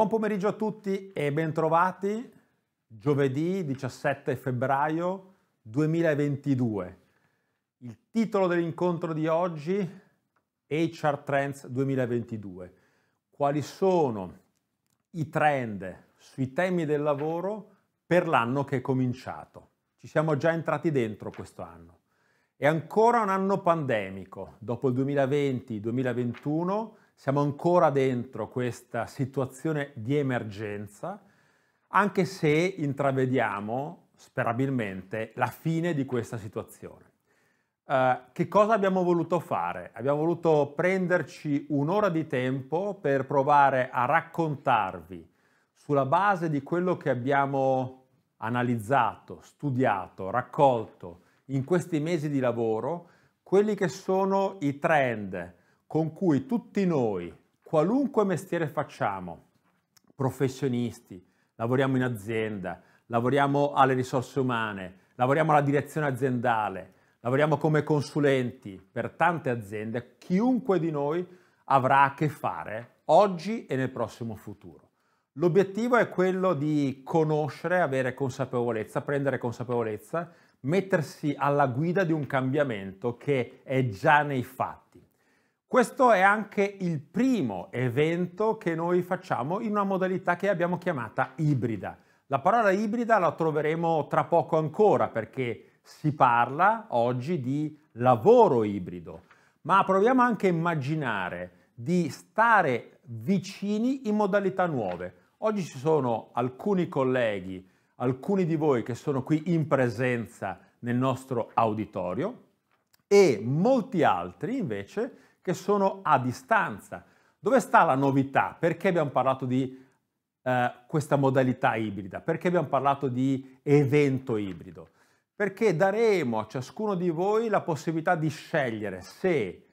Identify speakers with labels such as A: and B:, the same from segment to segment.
A: Buon pomeriggio a tutti e bentrovati. Giovedì 17 febbraio 2022. Il titolo dell'incontro di oggi è HR Trends 2022. Quali sono i trend sui temi del lavoro per l'anno che è cominciato? Ci siamo già entrati dentro questo anno. È ancora un anno pandemico. Dopo il 2020-2021 siamo ancora dentro questa situazione di emergenza, anche se intravediamo sperabilmente la fine di questa situazione. Uh, che cosa abbiamo voluto fare? Abbiamo voluto prenderci un'ora di tempo per provare a raccontarvi sulla base di quello che abbiamo analizzato, studiato, raccolto in questi mesi di lavoro, quelli che sono i trend, con cui tutti noi, qualunque mestiere facciamo, professionisti, lavoriamo in azienda, lavoriamo alle risorse umane, lavoriamo alla direzione aziendale, lavoriamo come consulenti per tante aziende, chiunque di noi avrà a che fare oggi e nel prossimo futuro. L'obiettivo è quello di conoscere, avere consapevolezza, prendere consapevolezza, mettersi alla guida di un cambiamento che è già nei fatti questo è anche il primo evento che noi facciamo in una modalità che abbiamo chiamata ibrida. La parola ibrida la troveremo tra poco ancora perché si parla oggi di lavoro ibrido, ma proviamo anche a immaginare di stare vicini in modalità nuove. Oggi ci sono alcuni colleghi, alcuni di voi che sono qui in presenza nel nostro auditorio e molti altri invece che sono a distanza. Dove sta la novità? Perché abbiamo parlato di eh, questa modalità ibrida? Perché abbiamo parlato di evento ibrido? Perché daremo a ciascuno di voi la possibilità di scegliere se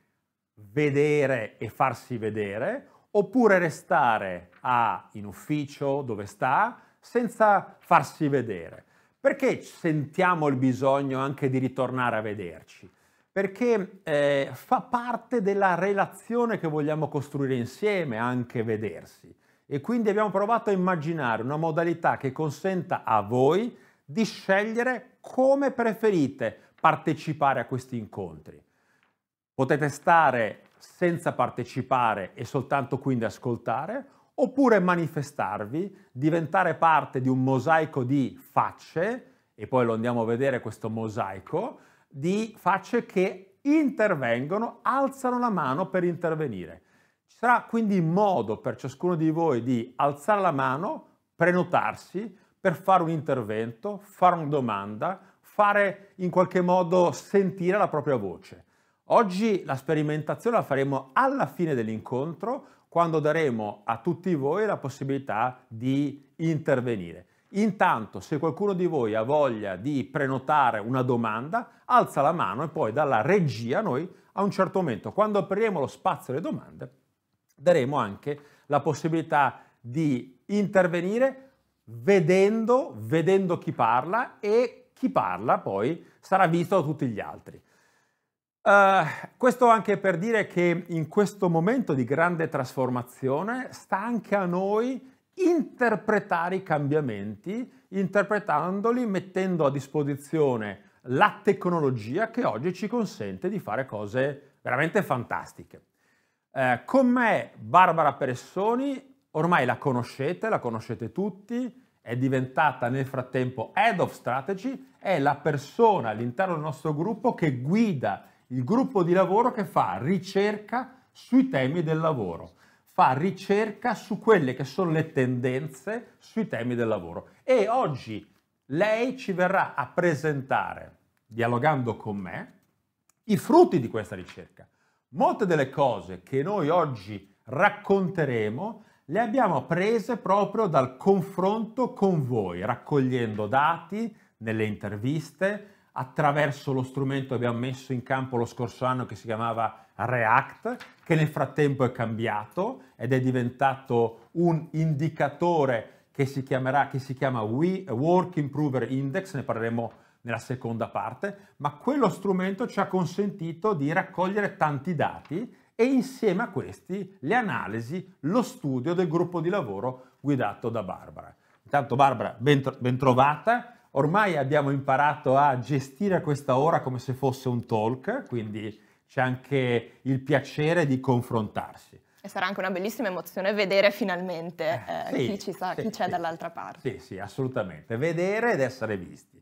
A: vedere e farsi vedere oppure restare a, in ufficio dove sta senza farsi vedere. Perché sentiamo il bisogno anche di ritornare a vederci? perché eh, fa parte della relazione che vogliamo costruire insieme, anche vedersi. E quindi abbiamo provato a immaginare una modalità che consenta a voi di scegliere come preferite partecipare a questi incontri. Potete stare senza partecipare e soltanto quindi ascoltare, oppure manifestarvi, diventare parte di un mosaico di facce, e poi lo andiamo a vedere questo mosaico, di facce che intervengono, alzano la mano per intervenire. Ci sarà quindi modo per ciascuno di voi di alzare la mano, prenotarsi per fare un intervento, fare una domanda, fare in qualche modo sentire la propria voce. Oggi la sperimentazione la faremo alla fine dell'incontro, quando daremo a tutti voi la possibilità di intervenire. Intanto, se qualcuno di voi ha voglia di prenotare una domanda, alza la mano e poi dalla regia noi a un certo momento, quando apriremo lo spazio alle domande, daremo anche la possibilità di intervenire vedendo, vedendo chi parla e chi parla poi sarà visto da tutti gli altri. Uh, questo anche per dire che in questo momento di grande trasformazione sta anche a noi interpretare i cambiamenti, interpretandoli, mettendo a disposizione la tecnologia che oggi ci consente di fare cose veramente fantastiche. Eh, con me Barbara Peressoni, ormai la conoscete, la conoscete tutti, è diventata nel frattempo Head of Strategy, è la persona all'interno del nostro gruppo che guida il gruppo di lavoro che fa ricerca sui temi del lavoro fa ricerca su quelle che sono le tendenze sui temi del lavoro e oggi lei ci verrà a presentare, dialogando con me, i frutti di questa ricerca. Molte delle cose che noi oggi racconteremo le abbiamo prese proprio dal confronto con voi, raccogliendo dati nelle interviste, attraverso lo strumento che abbiamo messo in campo lo scorso anno che si chiamava React, che nel frattempo è cambiato ed è diventato un indicatore che si, chiamerà, che si chiama We, Work Improver Index, ne parleremo nella seconda parte, ma quello strumento ci ha consentito di raccogliere tanti dati e insieme a questi le analisi, lo studio del gruppo di lavoro guidato da Barbara. Intanto Barbara, ben, ben trovata. Ormai abbiamo imparato a gestire questa ora come se fosse un talk, quindi c'è anche il piacere di confrontarsi.
B: E sarà anche una bellissima emozione vedere finalmente eh, eh, sì, chi, ci sa, sì, chi c'è sì, dall'altra parte.
A: Sì, sì, assolutamente. Vedere ed essere visti.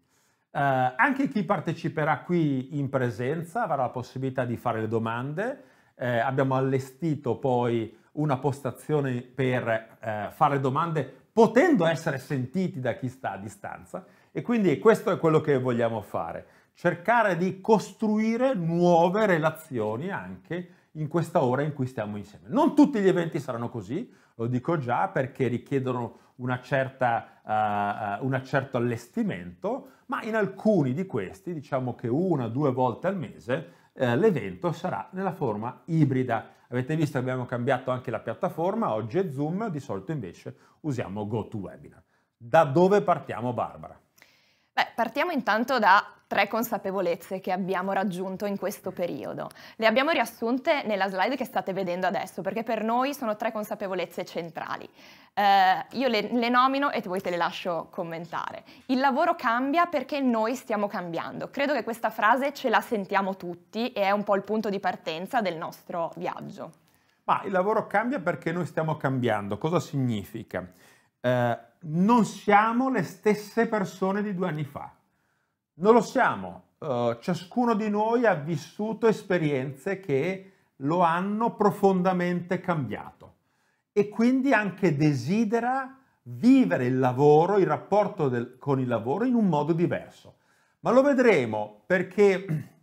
A: Eh, anche chi parteciperà qui in presenza avrà la possibilità di fare le domande. Eh, abbiamo allestito poi una postazione per eh, fare domande potendo essere sentiti da chi sta a distanza e quindi questo è quello che vogliamo fare cercare di costruire nuove relazioni anche in questa ora in cui stiamo insieme. Non tutti gli eventi saranno così, lo dico già, perché richiedono una certa, uh, un certo allestimento, ma in alcuni di questi, diciamo che una o due volte al mese, eh, l'evento sarà nella forma ibrida. Avete visto che abbiamo cambiato anche la piattaforma, oggi è Zoom, di solito invece usiamo GoToWebinar. Da dove partiamo Barbara?
B: Beh, partiamo intanto da tre consapevolezze che abbiamo raggiunto in questo periodo. Le abbiamo riassunte nella slide che state vedendo adesso, perché per noi sono tre consapevolezze centrali. Eh, io le, le nomino e voi te le lascio commentare. Il lavoro cambia perché noi stiamo cambiando. Credo che questa frase ce la sentiamo tutti e è un po' il punto di partenza del nostro viaggio.
A: Ma il lavoro cambia perché noi stiamo cambiando. Cosa significa? Eh, non siamo le stesse persone di due anni fa. Non lo siamo. Uh, ciascuno di noi ha vissuto esperienze che lo hanno profondamente cambiato e quindi anche desidera vivere il lavoro, il rapporto del, con il lavoro in un modo diverso. Ma lo vedremo perché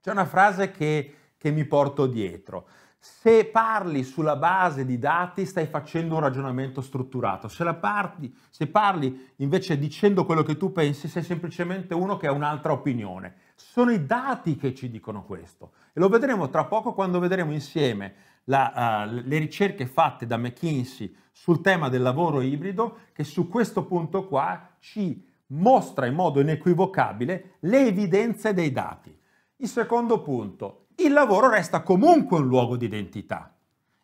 A: c'è una frase che, che mi porto dietro. Se parli sulla base di dati stai facendo un ragionamento strutturato, se, parti, se parli invece dicendo quello che tu pensi sei semplicemente uno che ha un'altra opinione. Sono i dati che ci dicono questo e lo vedremo tra poco quando vedremo insieme la, uh, le ricerche fatte da McKinsey sul tema del lavoro ibrido che su questo punto qua ci mostra in modo inequivocabile le evidenze dei dati. Il secondo punto, il lavoro resta comunque un luogo di identità.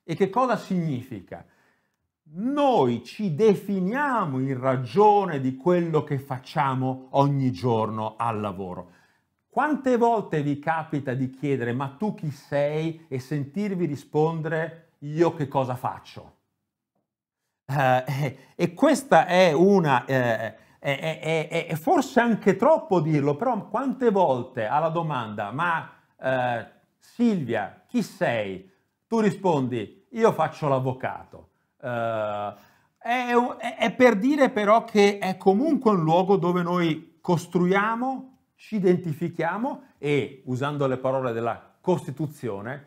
A: E che cosa significa? Noi ci definiamo in ragione di quello che facciamo ogni giorno al lavoro. Quante volte vi capita di chiedere ma tu chi sei e sentirvi rispondere io che cosa faccio? Eh, e questa è una... Eh, è, è, è, forse anche troppo dirlo, però quante volte alla domanda ma eh, Silvia, chi sei? Tu rispondi, io faccio l'avvocato. Uh, è, è, per dire però che è comunque un luogo dove noi costruiamo, ci identifichiamo e, usando le parole della Costituzione,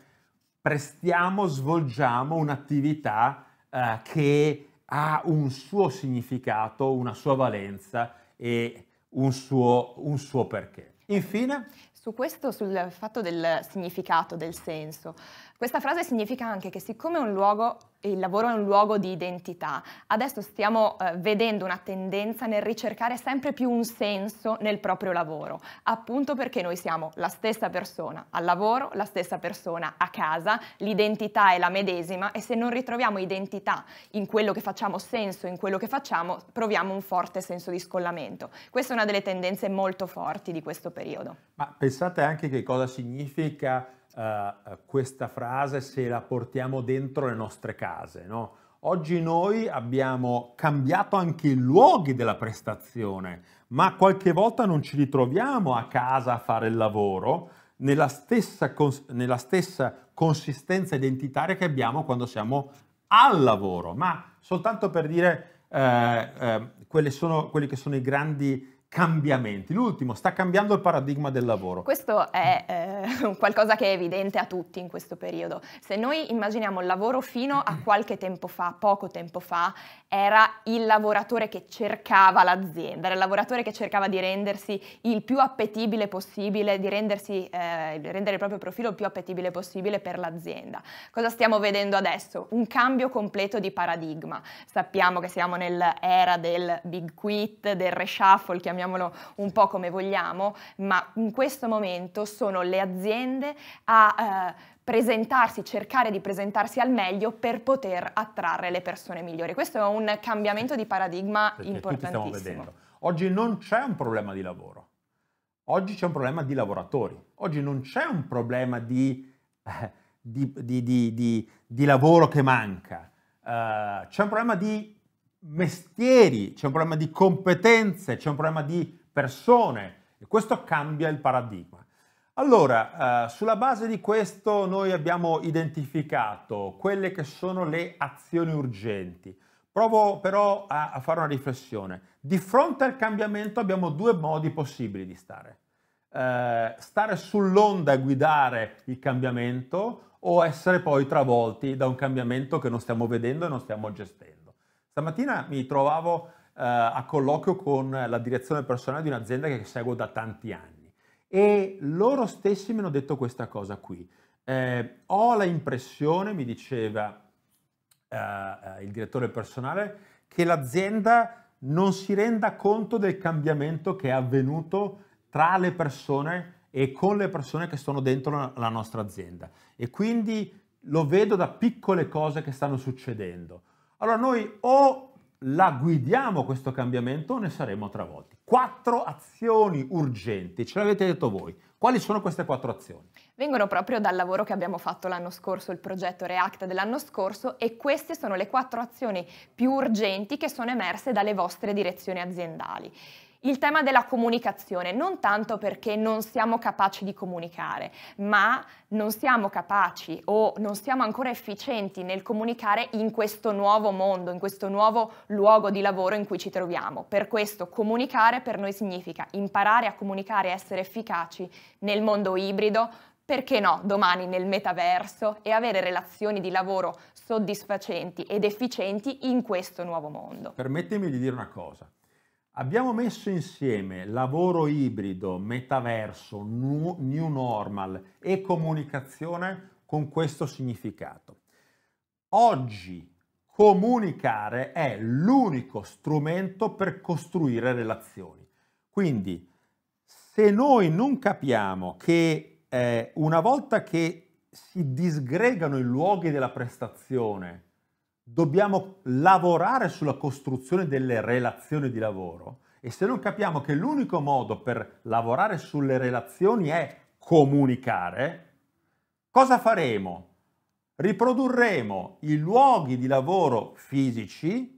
A: prestiamo, svolgiamo un'attività uh, che ha un suo significato, una sua valenza e un suo, un suo perché.
B: Infine? Su questo, sul fatto del significato, del senso, questa frase significa anche che siccome un luogo il lavoro è un luogo di identità. Adesso stiamo eh, vedendo una tendenza nel ricercare sempre più un senso nel proprio lavoro, appunto perché noi siamo la stessa persona al lavoro, la stessa persona a casa, l'identità è la medesima e se non ritroviamo identità in quello che facciamo, senso in quello che facciamo, proviamo un forte senso di scollamento. Questa è una delle tendenze molto forti di questo periodo.
A: Ma pensate anche che cosa significa eh, eh, questa frase se la portiamo dentro le nostre case, no? Oggi noi abbiamo cambiato anche i luoghi della prestazione, ma qualche volta non ci ritroviamo a casa a fare il lavoro nella stessa, cons- nella stessa consistenza identitaria che abbiamo quando siamo al lavoro, ma soltanto per dire eh, eh, sono, quelli che sono i grandi cambiamenti. L'ultimo, sta cambiando il paradigma del lavoro.
B: Questo è eh, qualcosa che è evidente a tutti in questo periodo. Se noi immaginiamo il lavoro fino a qualche tempo fa, poco tempo fa, era il lavoratore che cercava l'azienda, era il lavoratore che cercava di rendersi il più appetibile possibile, di rendersi, eh, rendere il proprio profilo il più appetibile possibile per l'azienda. Cosa stiamo vedendo adesso? Un cambio completo di paradigma. Sappiamo che siamo nell'era del big quit, del reshuffle, chiamiamolo chiamiamolo un po' come vogliamo, ma in questo momento sono le aziende a... Eh, presentarsi, cercare di presentarsi al meglio per poter attrarre le persone migliori. Questo è un cambiamento di paradigma Perché importantissimo.
A: Oggi non c'è un problema di lavoro, oggi c'è un problema di lavoratori, oggi non c'è un problema di, eh, di, di, di lavoro che manca, uh, c'è un problema di mestieri, c'è un problema di competenze, c'è un problema di persone e questo cambia il paradigma. Allora, eh, sulla base di questo noi abbiamo identificato quelle che sono le azioni urgenti. Provo però a, a fare una riflessione. Di fronte al cambiamento abbiamo due modi possibili di stare. Eh, stare sull'onda e guidare il cambiamento o essere poi travolti da un cambiamento che non stiamo vedendo e non stiamo gestendo. Stamattina mi trovavo eh, a colloquio con la direzione personale di un'azienda che seguo da tanti anni e loro stessi mi hanno detto questa cosa qui. Eh, ho la impressione, mi diceva eh, eh il direttore personale, che l'azienda non si renda conto del cambiamento che è avvenuto tra le persone e con le persone che sono dentro la nostra azienda. E quindi lo vedo da piccole cose che stanno succedendo. Allora noi o la guidiamo questo cambiamento o ne saremo travolti. Quattro azioni urgenti, ce l'avete detto voi. Quali sono queste quattro azioni?
B: Vengono proprio dal lavoro che abbiamo fatto l'anno scorso, il progetto React dell'anno scorso e queste sono le quattro azioni più urgenti che sono emerse dalle vostre direzioni aziendali. Il tema della comunicazione, non tanto perché non siamo capaci di comunicare, ma non siamo capaci o non siamo ancora efficienti nel comunicare in questo nuovo mondo, in questo nuovo luogo di lavoro in cui ci troviamo. Per questo comunicare per noi significa imparare a comunicare e essere efficaci nel mondo ibrido, perché no, domani nel metaverso e avere relazioni di lavoro soddisfacenti ed efficienti in questo nuovo mondo.
A: Permettimi di dire una cosa. Abbiamo messo insieme lavoro ibrido, metaverso, new normal e comunicazione con questo significato. Oggi comunicare è l'unico strumento per costruire relazioni. Quindi se noi non capiamo che eh, una volta che si disgregano i luoghi della prestazione dobbiamo lavorare sulla costruzione delle relazioni di lavoro e se non capiamo che l'unico modo per lavorare sulle relazioni è comunicare, cosa faremo? Riprodurremo i luoghi di lavoro fisici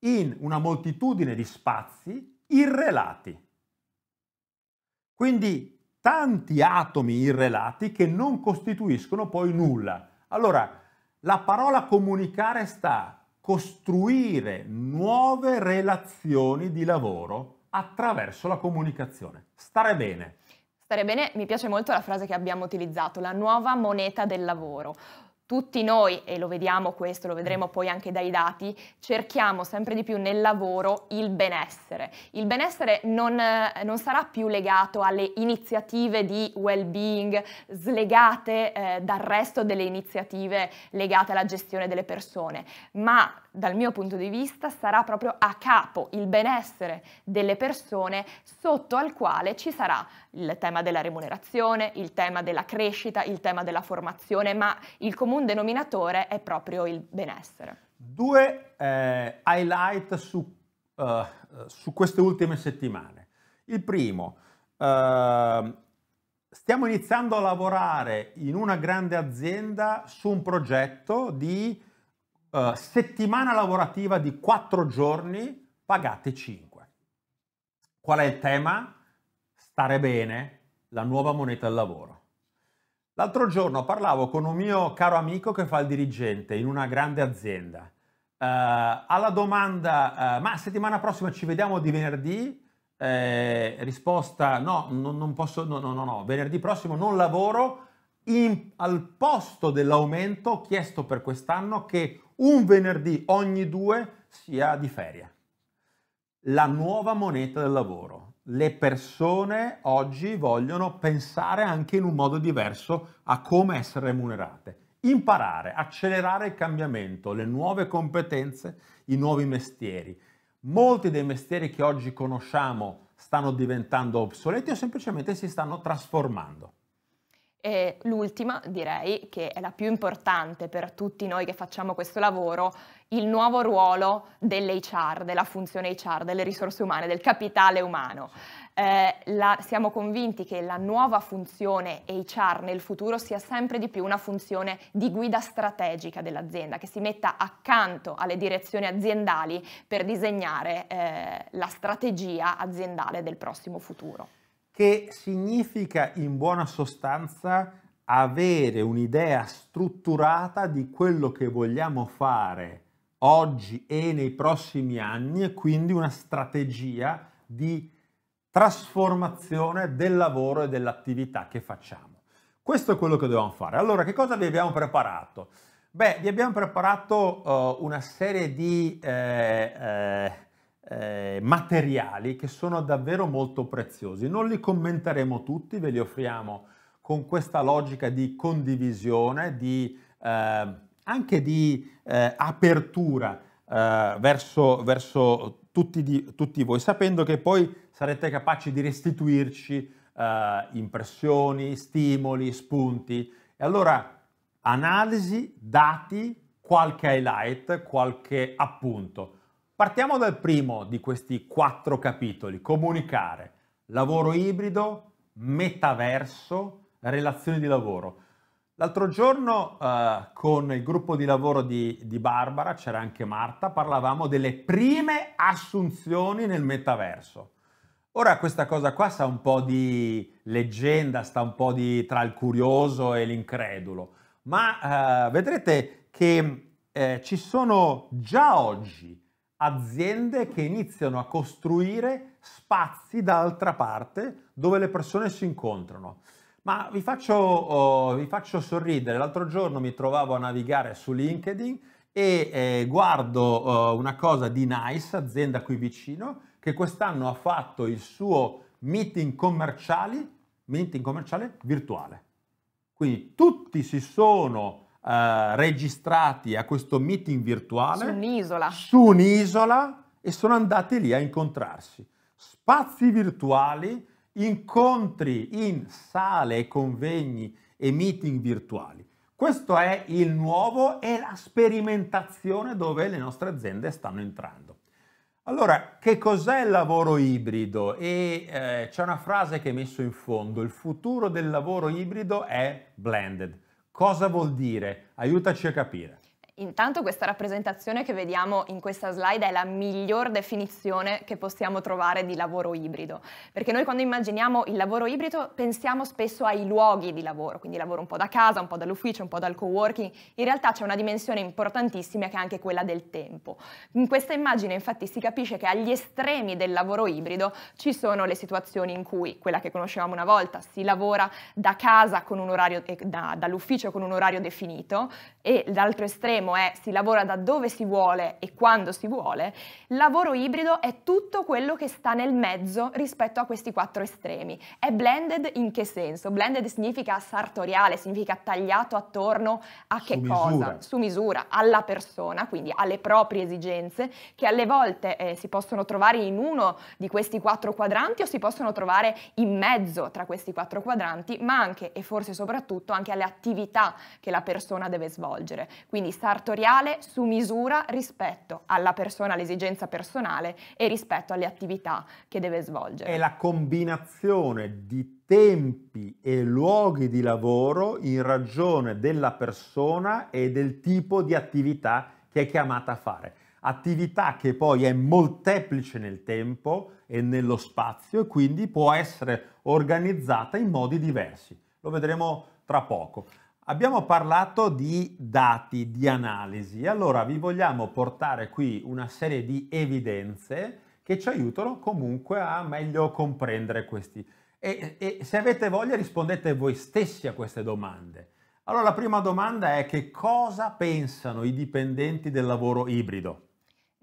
A: in una moltitudine di spazi irrelati. Quindi tanti atomi irrelati che non costituiscono poi nulla. Allora, la parola comunicare sta costruire nuove relazioni di lavoro attraverso la comunicazione. Stare bene.
B: Stare bene, mi piace molto la frase che abbiamo utilizzato, la nuova moneta del lavoro tutti noi, e lo vediamo questo, lo vedremo poi anche dai dati, cerchiamo sempre di più nel lavoro il benessere. Il benessere non, non sarà più legato alle iniziative di well-being slegate eh, dal resto delle iniziative legate alla gestione delle persone, ma dal mio punto di vista sarà proprio a capo il benessere delle persone sotto al quale ci sarà il tema della remunerazione, il tema della crescita, il tema della formazione, ma il comune comune denominatore è proprio il benessere.
A: Due eh, highlight su, uh, su, queste ultime settimane. Il primo, uh, stiamo iniziando a lavorare in una grande azienda su un progetto di uh, settimana lavorativa di quattro giorni pagate 5. Qual è il tema? Stare bene, la nuova moneta del lavoro. L'altro giorno parlavo con un mio caro amico che fa il dirigente in una grande azienda. Uh, alla domanda, uh, ma settimana prossima ci vediamo di venerdì? Eh, risposta, no, non, non posso, no, no, no, no, venerdì prossimo non lavoro. In, al posto dell'aumento chiesto per quest'anno che un venerdì ogni due sia di feria. La nuova moneta del lavoro le persone oggi vogliono pensare anche in un modo diverso a come essere remunerate. Imparare, accelerare il cambiamento, le nuove competenze, i nuovi mestieri. Molti dei mestieri che oggi conosciamo stanno diventando obsoleti o semplicemente si stanno trasformando.
B: E l'ultima, direi, che è la più importante per tutti noi che facciamo questo lavoro, il nuovo ruolo dell'HR, della funzione HR, delle risorse umane, del capitale umano. Eh, la, siamo convinti che la nuova funzione HR nel futuro sia sempre di più una funzione di guida strategica dell'azienda, che si metta accanto alle direzioni aziendali per disegnare eh, la strategia aziendale del prossimo futuro
A: che significa in buona sostanza avere un'idea strutturata di quello che vogliamo fare oggi e nei prossimi anni e quindi una strategia di trasformazione del lavoro e dell'attività che facciamo. Questo è quello che dobbiamo fare. Allora, che cosa vi abbiamo preparato? Beh, vi abbiamo preparato uh, una serie di eh, eh, eh, materiali che sono davvero molto preziosi. Non li commenteremo tutti, ve li offriamo con questa logica di condivisione, di, eh, anche di eh, apertura eh, verso, verso tutti, di, tutti, voi, sapendo che poi sarete capaci di restituirci eh, impressioni, stimoli, spunti. E allora analisi, dati, qualche highlight, qualche appunto. Partiamo dal primo di questi quattro capitoli, comunicare, lavoro ibrido, metaverso, relazioni di lavoro. L'altro giorno eh, con il gruppo di lavoro di, di Barbara, c'era anche Marta, parlavamo delle prime assunzioni nel metaverso. Ora questa cosa qua sta un po' di leggenda, sta un po' di tra il curioso e l'incredulo, ma eh, vedrete che eh, ci sono già oggi aziende che iniziano a costruire spazi d'altra parte dove le persone si incontrano. Ma vi faccio, oh, vi faccio sorridere, l'altro giorno mi trovavo a navigare su LinkedIn e eh, guardo oh, una cosa di Nice, azienda qui vicino, che quest'anno ha fatto il suo meeting, meeting commerciale virtuale. Quindi tutti si sono eh, registrati a questo meeting virtuale su
B: un'isola. su
A: un'isola e sono andati lì a incontrarsi. Spazi virtuali, incontri in sale e convegni e meeting virtuali. Questo è il nuovo e la sperimentazione dove le nostre aziende stanno entrando. Allora, che cos'è il lavoro ibrido? E eh, c'è una frase che hai messo in fondo, il futuro del lavoro ibrido è blended. Cosa vuol dire? Aiutaci a capire.
B: Intanto questa rappresentazione che vediamo in questa slide è la miglior definizione che possiamo trovare di lavoro ibrido, perché noi quando immaginiamo il lavoro ibrido pensiamo spesso ai luoghi di lavoro, quindi lavoro un po' da casa, un po' dall'ufficio, un po' dal co-working, in realtà c'è una dimensione importantissima che è anche quella del tempo. In questa immagine infatti si capisce che agli estremi del lavoro ibrido ci sono le situazioni in cui quella che conoscevamo una volta si lavora da casa con un orario, eh, da, dall'ufficio con un orario definito e l'altro estremo vedremo è si lavora da dove si vuole e quando si vuole, lavoro ibrido è tutto quello che sta nel mezzo rispetto a questi quattro estremi. È blended in che senso? Blended significa sartoriale, significa tagliato attorno a che Su cosa? Su misura, alla persona, quindi alle proprie esigenze, che alle volte eh, si possono trovare in uno di questi quattro quadranti o si possono trovare in mezzo tra questi quattro quadranti, ma anche e forse soprattutto anche alle attività che la persona deve svolgere. Quindi sar- sartoriale su misura rispetto alla persona, all'esigenza personale e rispetto alle attività che deve svolgere. È la
A: combinazione di tempi e luoghi di lavoro in ragione della persona e del tipo di attività che è chiamata a fare. Attività che poi è molteplice nel tempo e nello spazio e quindi può essere organizzata in modi diversi. Lo vedremo tra poco. Abbiamo parlato di dati, di analisi, allora vi vogliamo portare qui una serie di evidenze che ci aiutano comunque a meglio comprendere questi. E, e, se avete voglia rispondete voi stessi a queste domande. Allora la prima domanda è che cosa pensano i dipendenti del lavoro ibrido?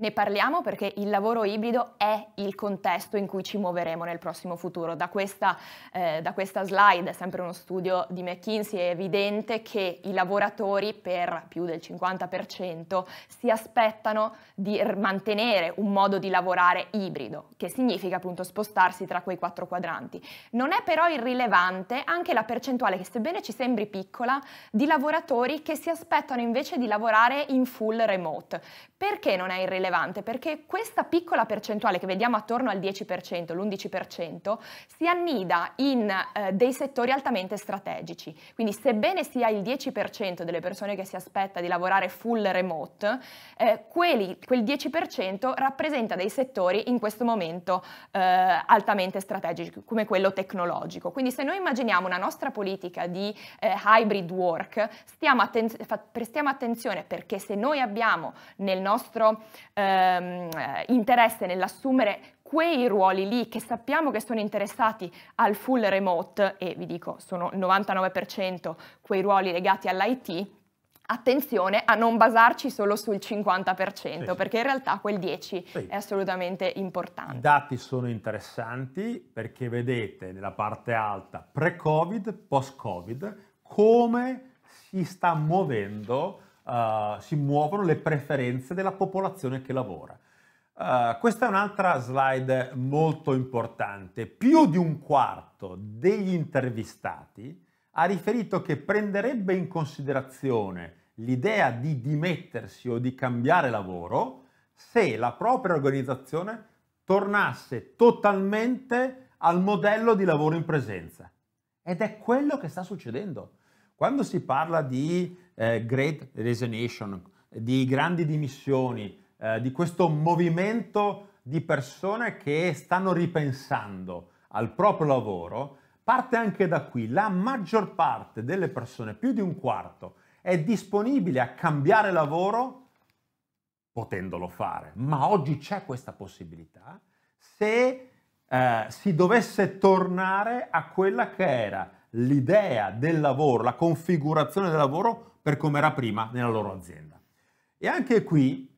B: Ne parliamo perché il lavoro ibrido è il contesto in cui ci muoveremo nel prossimo futuro. Da questa, eh, da questa slide, sempre uno studio di McKinsey, è evidente che i lavoratori per più del 50% si aspettano di mantenere un modo di lavorare ibrido, che significa appunto spostarsi tra quei quattro quadranti. Non è però irrilevante anche la percentuale, che sebbene ci sembri piccola, di lavoratori che si aspettano invece di lavorare in full remote. Perché non è irrilevante? Perché questa piccola percentuale che vediamo attorno al 10%, l'11%, si annida in eh, dei settori altamente strategici. Quindi sebbene sia il 10% delle persone che si aspetta di lavorare full remote, eh, quelli, quel 10% rappresenta dei settori in questo momento eh, altamente strategici, come quello tecnologico. Quindi se noi immaginiamo una nostra politica di eh, hybrid work, stiamo, atten- fa- prestiamo attenzione perché se noi abbiamo nel nostro nostro ehm, interesse nell'assumere quei ruoli lì che sappiamo che sono interessati al full remote, e vi dico sono il 99% quei ruoli legati all'IT, attenzione a non basarci solo sul 50%, sì. perché in realtà quel 10% sì. è assolutamente importante.
A: I dati sono interessanti perché vedete nella parte alta pre-Covid, post-Covid, come si sta muovendo uh, si muovono le preferenze della popolazione che lavora. Uh, questa è un'altra slide molto importante. Più di un quarto degli intervistati ha riferito che prenderebbe in considerazione l'idea di dimettersi o di cambiare lavoro se la propria organizzazione tornasse totalmente al modello di lavoro in presenza. Ed è quello che sta succedendo. Quando si parla di eh, Great Resignation, di grandi dimissioni, eh, di questo movimento di persone che stanno ripensando al proprio lavoro, parte anche da qui. La maggior parte delle persone, più di un quarto, è disponibile a cambiare lavoro potendolo fare, ma oggi c'è questa possibilità se eh, si dovesse tornare a quella che era l'idea del lavoro, la configurazione del lavoro per come era prima nella loro azienda. E anche qui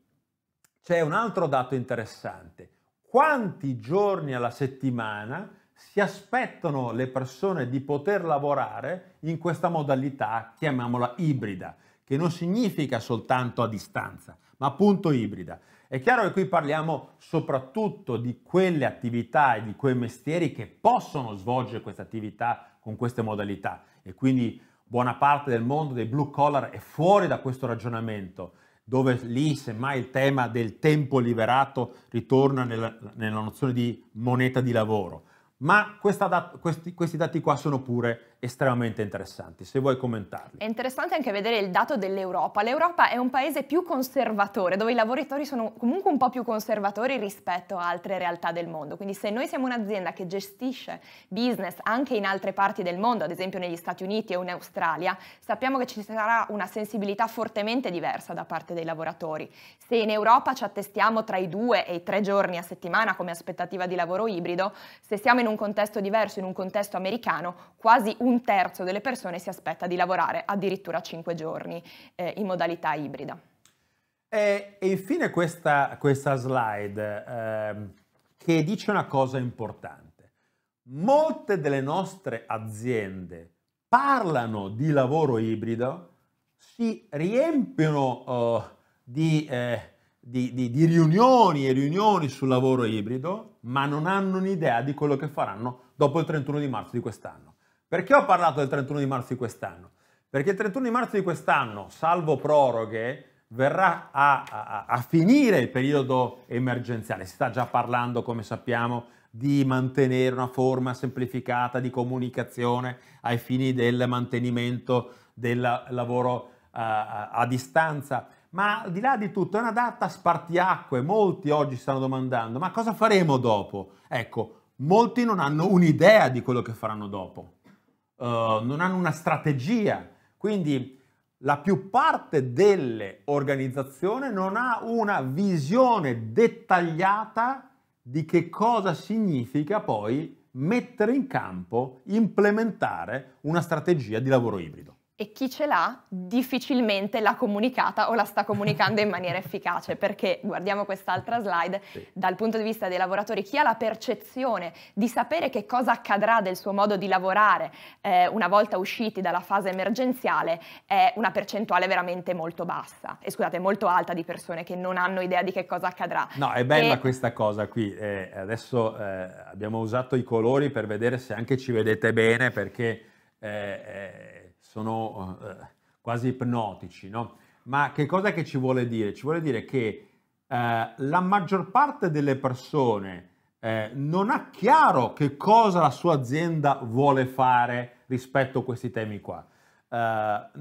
A: c'è un altro dato interessante. Quanti giorni alla settimana si aspettano le persone di poter lavorare in questa modalità, chiamiamola ibrida, che non significa soltanto a distanza, ma appunto ibrida. È chiaro che qui parliamo soprattutto di quelle attività e di quei mestieri che possono svolgere questa attività con queste modalità e quindi buona parte del mondo dei blue collar è fuori da questo ragionamento dove lì semmai il tema del tempo liberato ritorna nella, nella nozione di moneta di lavoro. Ma dat- questi, questi dati qua sono pure estremamente interessanti, se vuoi commentarli.
B: È interessante anche vedere il dato dell'Europa. L'Europa è un paese più conservatore, dove i lavoratori sono comunque un po' più conservatori rispetto a altre realtà del mondo. Quindi se noi siamo un'azienda che gestisce business anche in altre parti del mondo, ad esempio negli Stati Uniti o in Australia, sappiamo che ci sarà una sensibilità fortemente diversa da parte dei lavoratori. Se in Europa ci attestiamo tra i due e i tre giorni a settimana come aspettativa di lavoro ibrido, se siamo in un contesto diverso, in un contesto americano, quasi un un terzo delle persone si aspetta di lavorare addirittura 5 giorni eh, in modalità ibrida.
A: E, e infine questa, questa slide eh, che dice una cosa importante. Molte delle nostre aziende parlano di lavoro ibrido, si riempiono uh, di, eh, di, di, di, riunioni e riunioni sul lavoro ibrido, ma non hanno un'idea di quello che faranno dopo il 31 di marzo di quest'anno. Perché ho parlato del 31 di marzo di quest'anno? Perché il 31 di marzo di quest'anno, salvo proroghe, verrà a, a, a, finire il periodo emergenziale. Si sta già parlando, come sappiamo, di mantenere una forma semplificata di comunicazione ai fini del mantenimento del lavoro a, a distanza. Ma al di là di tutto è una data spartiacque, molti oggi stanno domandando ma cosa faremo dopo? Ecco, molti non hanno un'idea di quello che faranno dopo. Eh, non hanno una strategia, quindi la più parte delle organizzazioni non ha una visione dettagliata di che cosa significa poi mettere in campo, implementare una strategia di lavoro ibrido
B: e chi ce l'ha difficilmente l'ha comunicata o la sta comunicando in maniera efficace, perché guardiamo quest'altra slide, sì. dal punto di vista dei lavoratori, chi ha la percezione di sapere che cosa accadrà del suo modo di lavorare eh, una volta usciti dalla fase emergenziale è una percentuale veramente molto bassa, e scusate, molto alta di persone che non hanno idea di che cosa accadrà. No, è bella e...
A: questa cosa qui, eh, adesso eh, abbiamo usato i colori per vedere se anche ci vedete bene, perché eh, eh, sono eh, quasi ipnotici, no? Ma che cosa che ci vuole dire? Ci vuole dire che eh, la maggior parte delle persone eh, non ha chiaro che cosa la sua azienda vuole fare rispetto a questi temi qua. Eh, ha,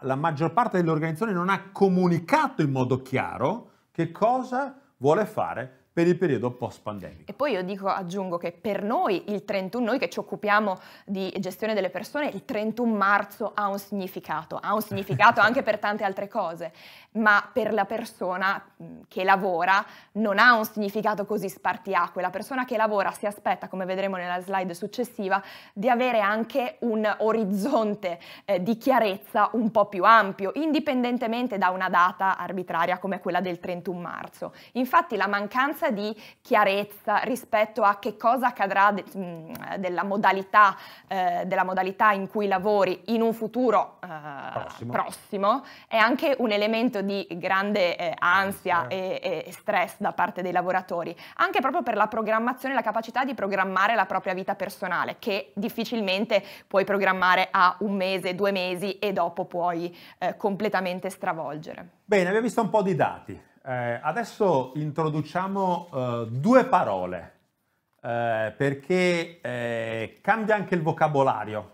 A: la maggior parte delle organizzazioni non ha comunicato in modo chiaro che cosa vuole fare per il periodo post-pandemico.
B: E poi io dico, aggiungo che per noi il 31, noi che ci occupiamo di gestione delle persone, il 31 marzo ha un significato, ha un significato anche per tante altre cose, ma per la persona che lavora non ha un significato così spartiacque. La persona che lavora si aspetta, come vedremo nella slide successiva, di avere anche un orizzonte eh, di chiarezza un po' più ampio, indipendentemente da una data arbitraria come quella del 31 marzo. Infatti la mancanza mancanza di chiarezza rispetto a che cosa accadrà de, mh, mm, della, modalità, eh, della, modalità, in cui lavori in un futuro eh, prossimo. prossimo. è anche un elemento di grande eh, ansia e, e, stress da parte dei lavoratori, anche proprio per la programmazione, la capacità di programmare la propria vita personale, che difficilmente puoi programmare a un mese, due mesi e dopo puoi eh, completamente stravolgere.
A: Bene, abbiamo visto un po' di dati. Eh, adesso introduciamo eh, due parole eh, perché eh, cambia anche il vocabolario.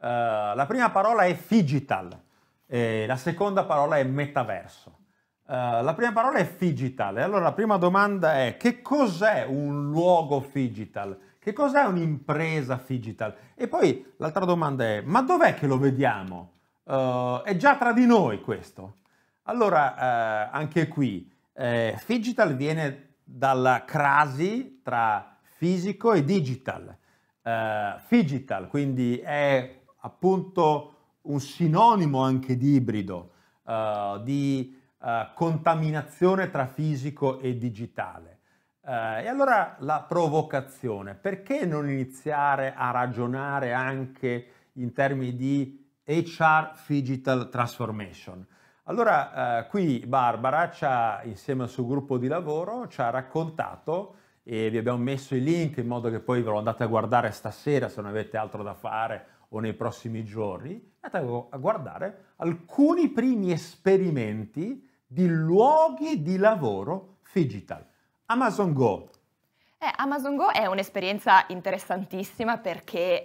A: Eh, la prima parola è digital, la seconda parola è metaverso. Eh, la prima parola è digital allora la prima domanda è che cos'è un luogo digital? Che cos'è un'impresa digital? E poi l'altra domanda è ma dov'è che lo vediamo? è già tra di noi questo? Allora, eh, anche qui, eh, Figital viene dalla crasi tra fisico e digital. Eh, Figital, quindi è appunto un sinonimo anche di ibrido, eh, di eh, contaminazione tra fisico e digitale. Eh, e allora la provocazione, perché non iniziare a ragionare anche in termini di HR Digital Transformation? Allora eh, qui Barbara ci ha, insieme al suo gruppo di lavoro ci ha raccontato e vi abbiamo messo i link in modo che poi ve lo andate a guardare stasera se non avete altro da fare o nei prossimi giorni, andate a guardare alcuni primi esperimenti di luoghi di lavoro digital. Amazon Go,
B: eh, Amazon Go è un'esperienza interessantissima perché eh,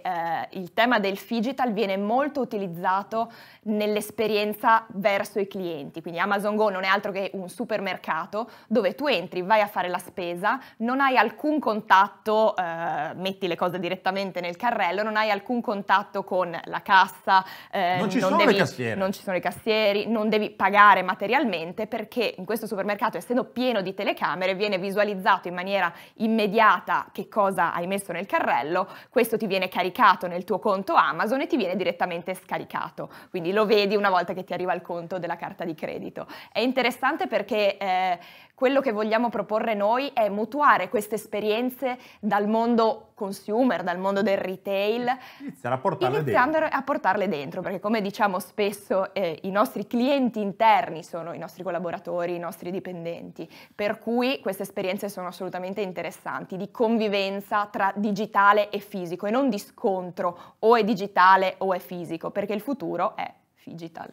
B: il tema del digital viene molto utilizzato nell'esperienza verso i clienti. Quindi Amazon Go non è altro che un supermercato dove tu entri, vai a fare la spesa, non hai alcun contatto, eh, metti le cose direttamente nel carrello, non hai alcun contatto con la cassa, eh, non, ci non sono devi, cassiere. non ci sono i cassieri, non devi pagare materialmente perché in questo supermercato essendo pieno di telecamere viene visualizzato in maniera immediata immediata che cosa hai messo nel carrello, questo ti viene caricato nel tuo conto Amazon e ti viene direttamente scaricato, quindi lo vedi una volta che ti arriva il conto della carta di credito. È interessante perché eh, quello che vogliamo proporre noi è mutuare queste esperienze dal mondo consumer, dal mondo del retail, a
A: iniziando dentro.
B: a portarle dentro, perché come diciamo spesso eh, i nostri clienti interni sono i nostri collaboratori, i nostri dipendenti, per cui queste esperienze sono assolutamente interessanti di convivenza tra digitale e fisico e non di scontro o è digitale o è fisico, perché il futuro è digital.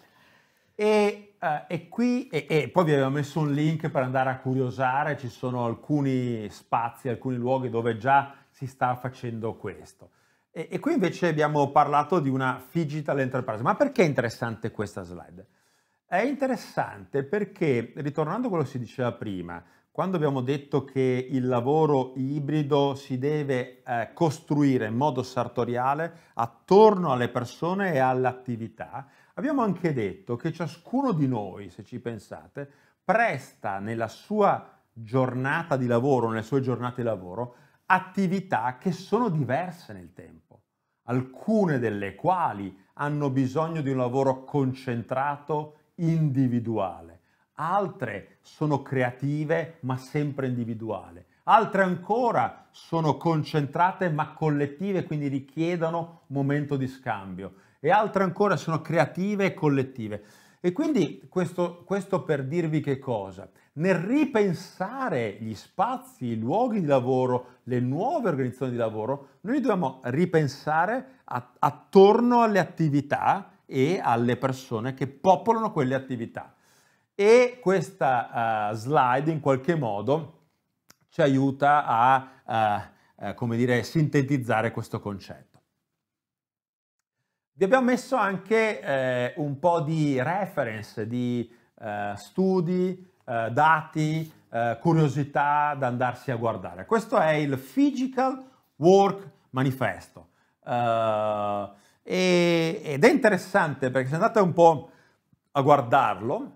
A: E Uh, e qui, e, e, poi vi avevo messo un link per andare a curiosare, ci sono alcuni spazi, alcuni luoghi dove già si sta facendo questo. E, e qui invece abbiamo parlato di una digital enterprise. Ma perché è interessante questa slide? È interessante perché, ritornando a quello che si diceva prima, quando abbiamo detto che il lavoro ibrido si deve eh, costruire in modo sartoriale attorno alle persone e all'attività, Abbiamo anche detto che ciascuno di noi, se ci pensate, presta nella sua giornata di lavoro, nelle sue giornate di lavoro, attività che sono diverse nel tempo, alcune delle quali hanno bisogno di un lavoro concentrato, individuale, altre sono creative ma sempre individuali, altre ancora sono concentrate ma collettive, quindi richiedono un momento di scambio, e altre ancora sono creative e collettive. E quindi questo, questo per dirvi che cosa? Nel ripensare gli spazi, i luoghi di lavoro, le nuove organizzazioni di lavoro, noi dobbiamo ripensare a, attorno alle attività e alle persone che popolano quelle attività. E questa uh, slide in qualche modo ci aiuta a, uh, uh, come dire, sintetizzare questo concetto. Vi abbiamo messo anche eh, un po' di reference, di eh, studi, eh, dati, eh, curiosità da andarsi a guardare. Questo è il Physical Work Manifesto. Eh, e, ed è interessante perché se andate un po' a guardarlo,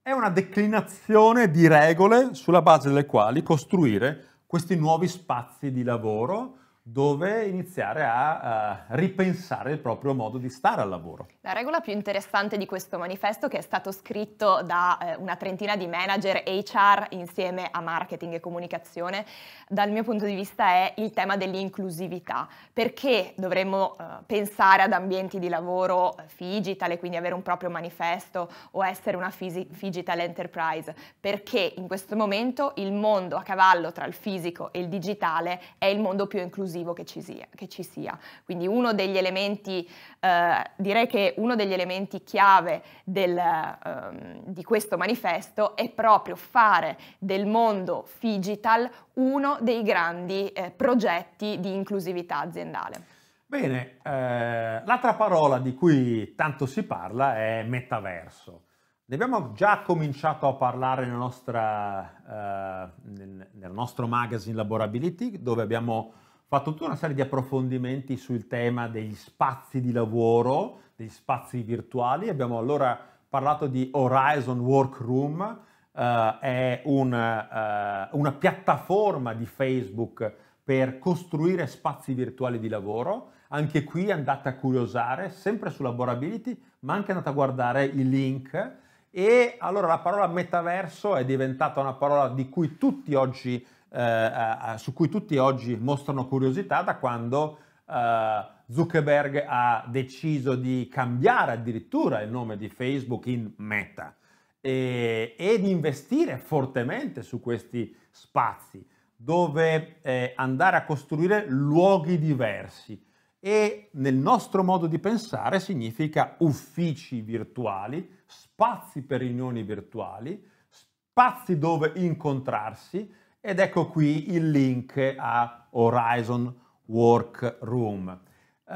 A: è una declinazione di regole sulla base delle quali costruire questi nuovi spazi di lavoro dove iniziare a uh, ripensare il proprio modo di stare al lavoro.
B: La regola più interessante di questo manifesto, che è stato scritto da eh, una trentina di manager HR insieme a marketing e comunicazione, dal mio punto di vista è il tema dell'inclusività. Perché dovremmo eh, pensare ad ambienti di lavoro eh, digital e quindi avere un proprio manifesto o essere una digital enterprise? Perché in questo momento il mondo a cavallo tra il fisico e il digitale è il mondo più inclusivo inclusivo che ci sia. Che ci sia. Quindi uno degli elementi, eh, direi che uno degli elementi chiave del, ehm, di questo manifesto è proprio fare del mondo digital uno dei grandi eh, progetti di inclusività aziendale.
A: Bene, eh, l'altra parola di cui tanto si parla è metaverso. Ne abbiamo già cominciato a parlare nel, nostra, eh, nel, nel nostro magazine Laborability, dove abbiamo fatto tutta una serie di approfondimenti sul tema degli spazi di lavoro, degli spazi virtuali. Abbiamo allora parlato di Horizon Workroom, eh, è un, eh, una piattaforma di Facebook per costruire spazi virtuali di lavoro. Anche qui andate a curiosare, sempre su Laborability, ma anche andate a guardare i link. E allora la parola metaverso è diventata una parola di cui tutti oggi eh, a, su cui tutti oggi mostrano curiosità da quando eh, Zuckerberg ha deciso di cambiare addirittura il nome di Facebook in Meta e, e di investire fortemente su questi spazi dove eh, andare a costruire luoghi diversi e nel nostro modo di pensare significa uffici virtuali, spazi per riunioni virtuali, spazi dove incontrarsi, ed ecco qui il link a Horizon Workroom. Uh,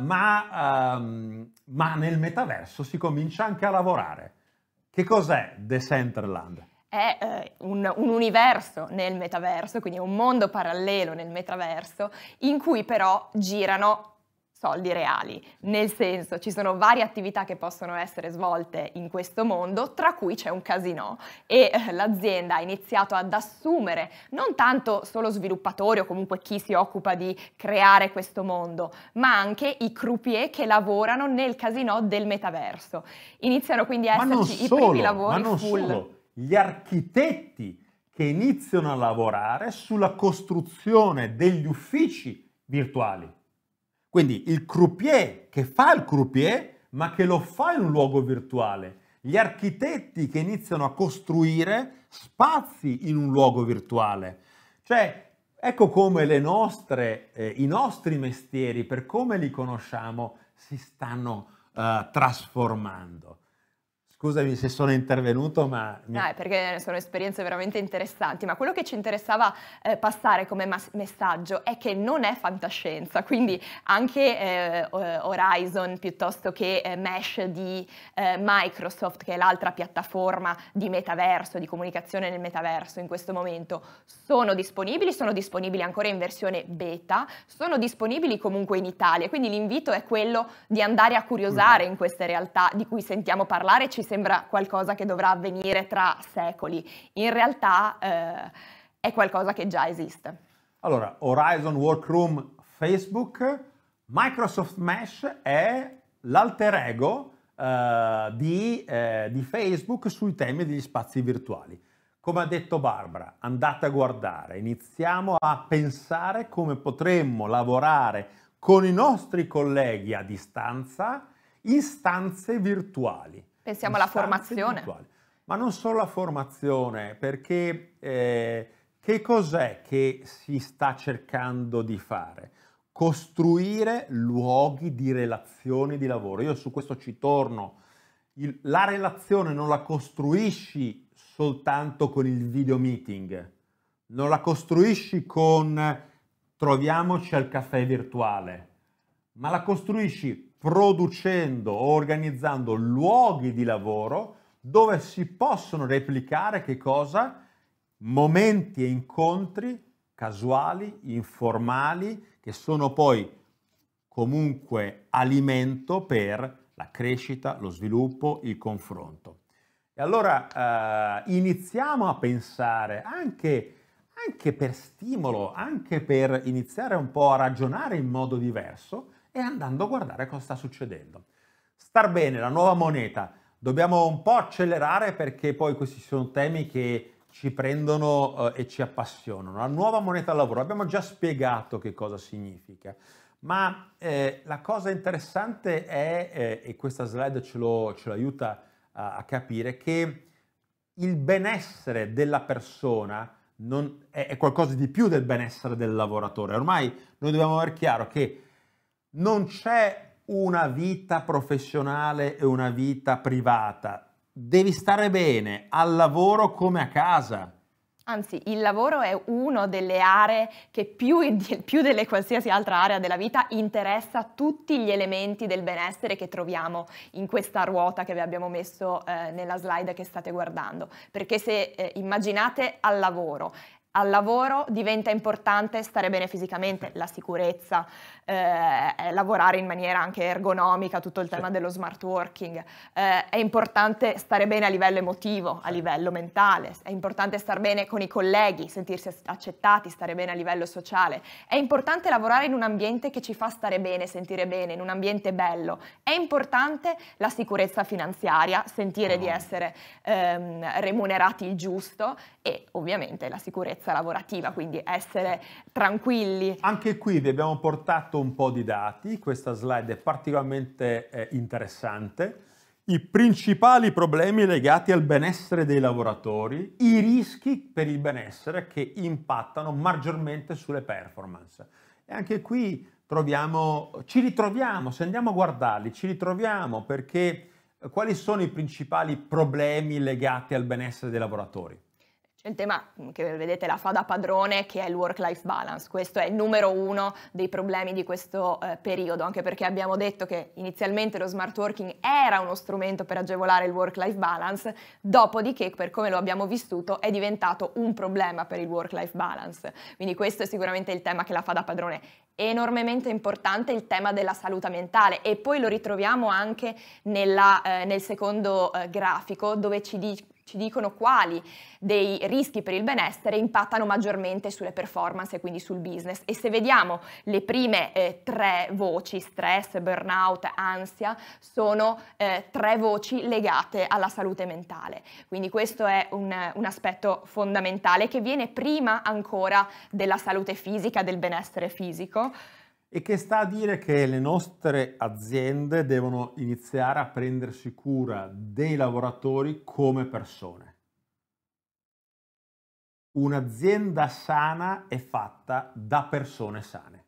A: ma, um, ma nel metaverso si comincia anche a lavorare. Che cos'è The Centerland?
B: è eh, un, un, universo nel metaverso, quindi è un mondo parallelo nel metaverso, in cui però girano soldi reali, nel senso ci sono varie attività che possono essere svolte in questo mondo, tra cui c'è un casino e eh, l'azienda ha iniziato ad assumere non tanto solo sviluppatori o comunque chi si occupa di creare questo mondo, ma anche i croupier che lavorano nel casino del metaverso. Iniziano quindi a esserci solo, i primi lavori ma non full. Solo.
A: Gli architetti che iniziano a lavorare sulla costruzione degli uffici virtuali quindi il croupier che fa il croupier, ma che lo fa in un luogo virtuale. Gli architetti che iniziano a costruire spazi in un luogo virtuale. Cioè, ecco come nostre, eh, i nostri mestieri, per come li conosciamo, si stanno eh, trasformando. Scusami se sono intervenuto, ma... Mi...
B: No, perché sono esperienze veramente interessanti, ma quello che ci interessava eh, passare come mas- messaggio è che non è fantascienza, quindi anche eh, Horizon piuttosto che eh, Mesh di eh, Microsoft, che è l'altra piattaforma di metaverso, di comunicazione nel metaverso in questo momento, sono disponibili, sono disponibili ancora in versione beta, sono disponibili comunque in Italia, quindi l'invito è quello di andare a curiosare mm. in queste realtà di cui sentiamo parlare, ci sembra qualcosa che dovrà avvenire tra secoli, in realtà eh, è qualcosa che già esiste.
A: Allora, Horizon Workroom Facebook, Microsoft Mesh è l'alter ego eh, di, eh, di Facebook sui temi degli spazi virtuali. Come ha detto Barbara, andate a guardare, iniziamo a pensare come potremmo lavorare con i nostri colleghi a distanza in stanze virtuali.
B: Pensiamo alla formazione. Virtuali.
A: Ma non solo la formazione, perché eh, che cos'è che si sta cercando di fare? Costruire luoghi di relazioni di lavoro. Io su questo ci torno. Il, la relazione non la costruisci soltanto con il video meeting, non la costruisci con troviamoci al caffè virtuale, ma la costruisci producendo o organizzando luoghi di lavoro dove si possono replicare che cosa? Momenti e incontri casuali, informali, che sono poi comunque alimento per la crescita, lo sviluppo, il confronto. E allora eh, iniziamo a pensare anche, anche per stimolo, anche per iniziare un po' a ragionare in modo diverso, e andando a guardare cosa sta succedendo. Star bene, la nuova moneta. Dobbiamo un po' accelerare perché poi questi sono temi che ci prendono eh, e ci appassionano. La nuova moneta al lavoro, abbiamo già spiegato che cosa significa, ma eh, la cosa interessante è, eh, e questa slide ce lo, ce lo aiuta a, a capire, che il benessere della persona non, è, è, qualcosa di più del benessere del lavoratore. Ormai noi dobbiamo avere chiaro che non c'è una vita professionale e una vita privata. Devi stare bene al lavoro come a casa.
B: Anzi, il lavoro è una delle aree che più, più, delle qualsiasi altra area della vita interessa tutti gli elementi del benessere che troviamo in questa ruota che vi abbiamo messo eh, nella slide che state guardando. Perché se eh, immaginate al lavoro al lavoro diventa importante stare bene fisicamente, la sicurezza, eh, lavorare in maniera anche ergonomica, tutto il tema dello smart working, eh, è importante stare bene a livello emotivo, a livello mentale, è importante stare bene con i colleghi, sentirsi accettati, stare bene a livello sociale, è importante lavorare in un ambiente che ci fa stare bene, sentire bene, in un ambiente bello, è importante la sicurezza finanziaria, sentire di ehm. essere ehm, remunerati il giusto e ovviamente la sicurezza sicurezza lavorativa, quindi essere
A: tranquilli. Anche qui vi abbiamo portato un po' di dati, questa slide è particolarmente eh, interessante. I principali problemi legati al benessere dei lavoratori, i rischi per il benessere che impattano maggiormente sulle performance. E anche qui troviamo, ci ritroviamo, se andiamo a guardarli, ci ritroviamo perché eh, quali sono i principali problemi legati al benessere dei lavoratori?
B: il tema mm, che vedete la fa da padrone che è il work-life balance, questo è il numero uno dei problemi di questo eh, periodo, anche perché abbiamo detto che inizialmente lo smart working era uno strumento per agevolare il work-life balance, dopodiché per come lo abbiamo vissuto è diventato un problema per il work-life balance, quindi questo è sicuramente il tema che la fa da padrone. Enormemente importante il tema della salute mentale e poi lo ritroviamo anche nella, eh, nel secondo eh, grafico dove ci dice ci dicono quali dei rischi per il benessere impattano maggiormente sulle performance e quindi sul business. E se vediamo le prime eh, tre voci, stress, burnout, ansia, sono eh, tre voci legate alla salute mentale. Quindi questo è un, un aspetto fondamentale che viene prima ancora della salute fisica, del benessere fisico
A: e che sta a dire che le nostre aziende devono iniziare a prendersi cura dei lavoratori come persone. Un'azienda sana è fatta da persone sane.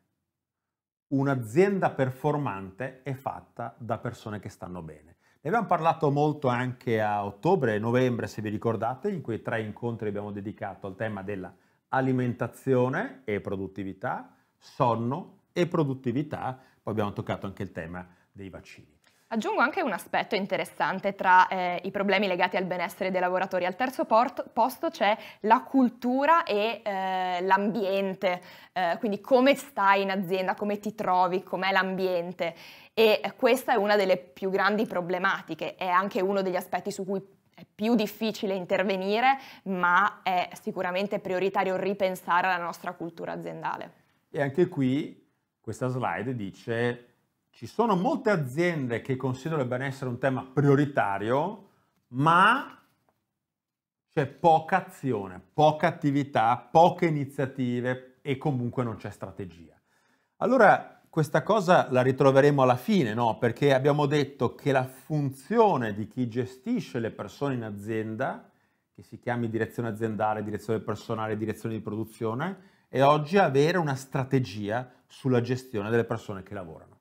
A: Un'azienda performante è fatta da persone che stanno bene. Ne abbiamo parlato molto anche a ottobre e novembre, se vi ricordate, in quei tre incontri abbiamo dedicato al tema della alimentazione e produttività, sonno e produttività, poi abbiamo toccato anche il tema dei vaccini.
B: Aggiungo anche un aspetto interessante tra eh, i problemi legati al benessere dei lavoratori. Al terzo porto, posto c'è la cultura e eh, l'ambiente, eh, quindi come stai in azienda, come ti trovi, com'è l'ambiente e questa è una delle più grandi problematiche, è anche uno degli aspetti su cui è più difficile intervenire, ma è sicuramente prioritario ripensare alla nostra cultura aziendale.
A: E anche qui questa slide dice ci sono molte aziende che considerano il benessere un tema prioritario, ma c'è poca azione, poca attività, poche iniziative e comunque non c'è strategia. Allora, questa cosa la ritroveremo alla fine, no? Perché abbiamo detto che la funzione di chi gestisce le persone in azienda, che si chiami direzione aziendale, direzione personale, direzione di produzione, è oggi avere una strategia sulla gestione delle persone che lavorano.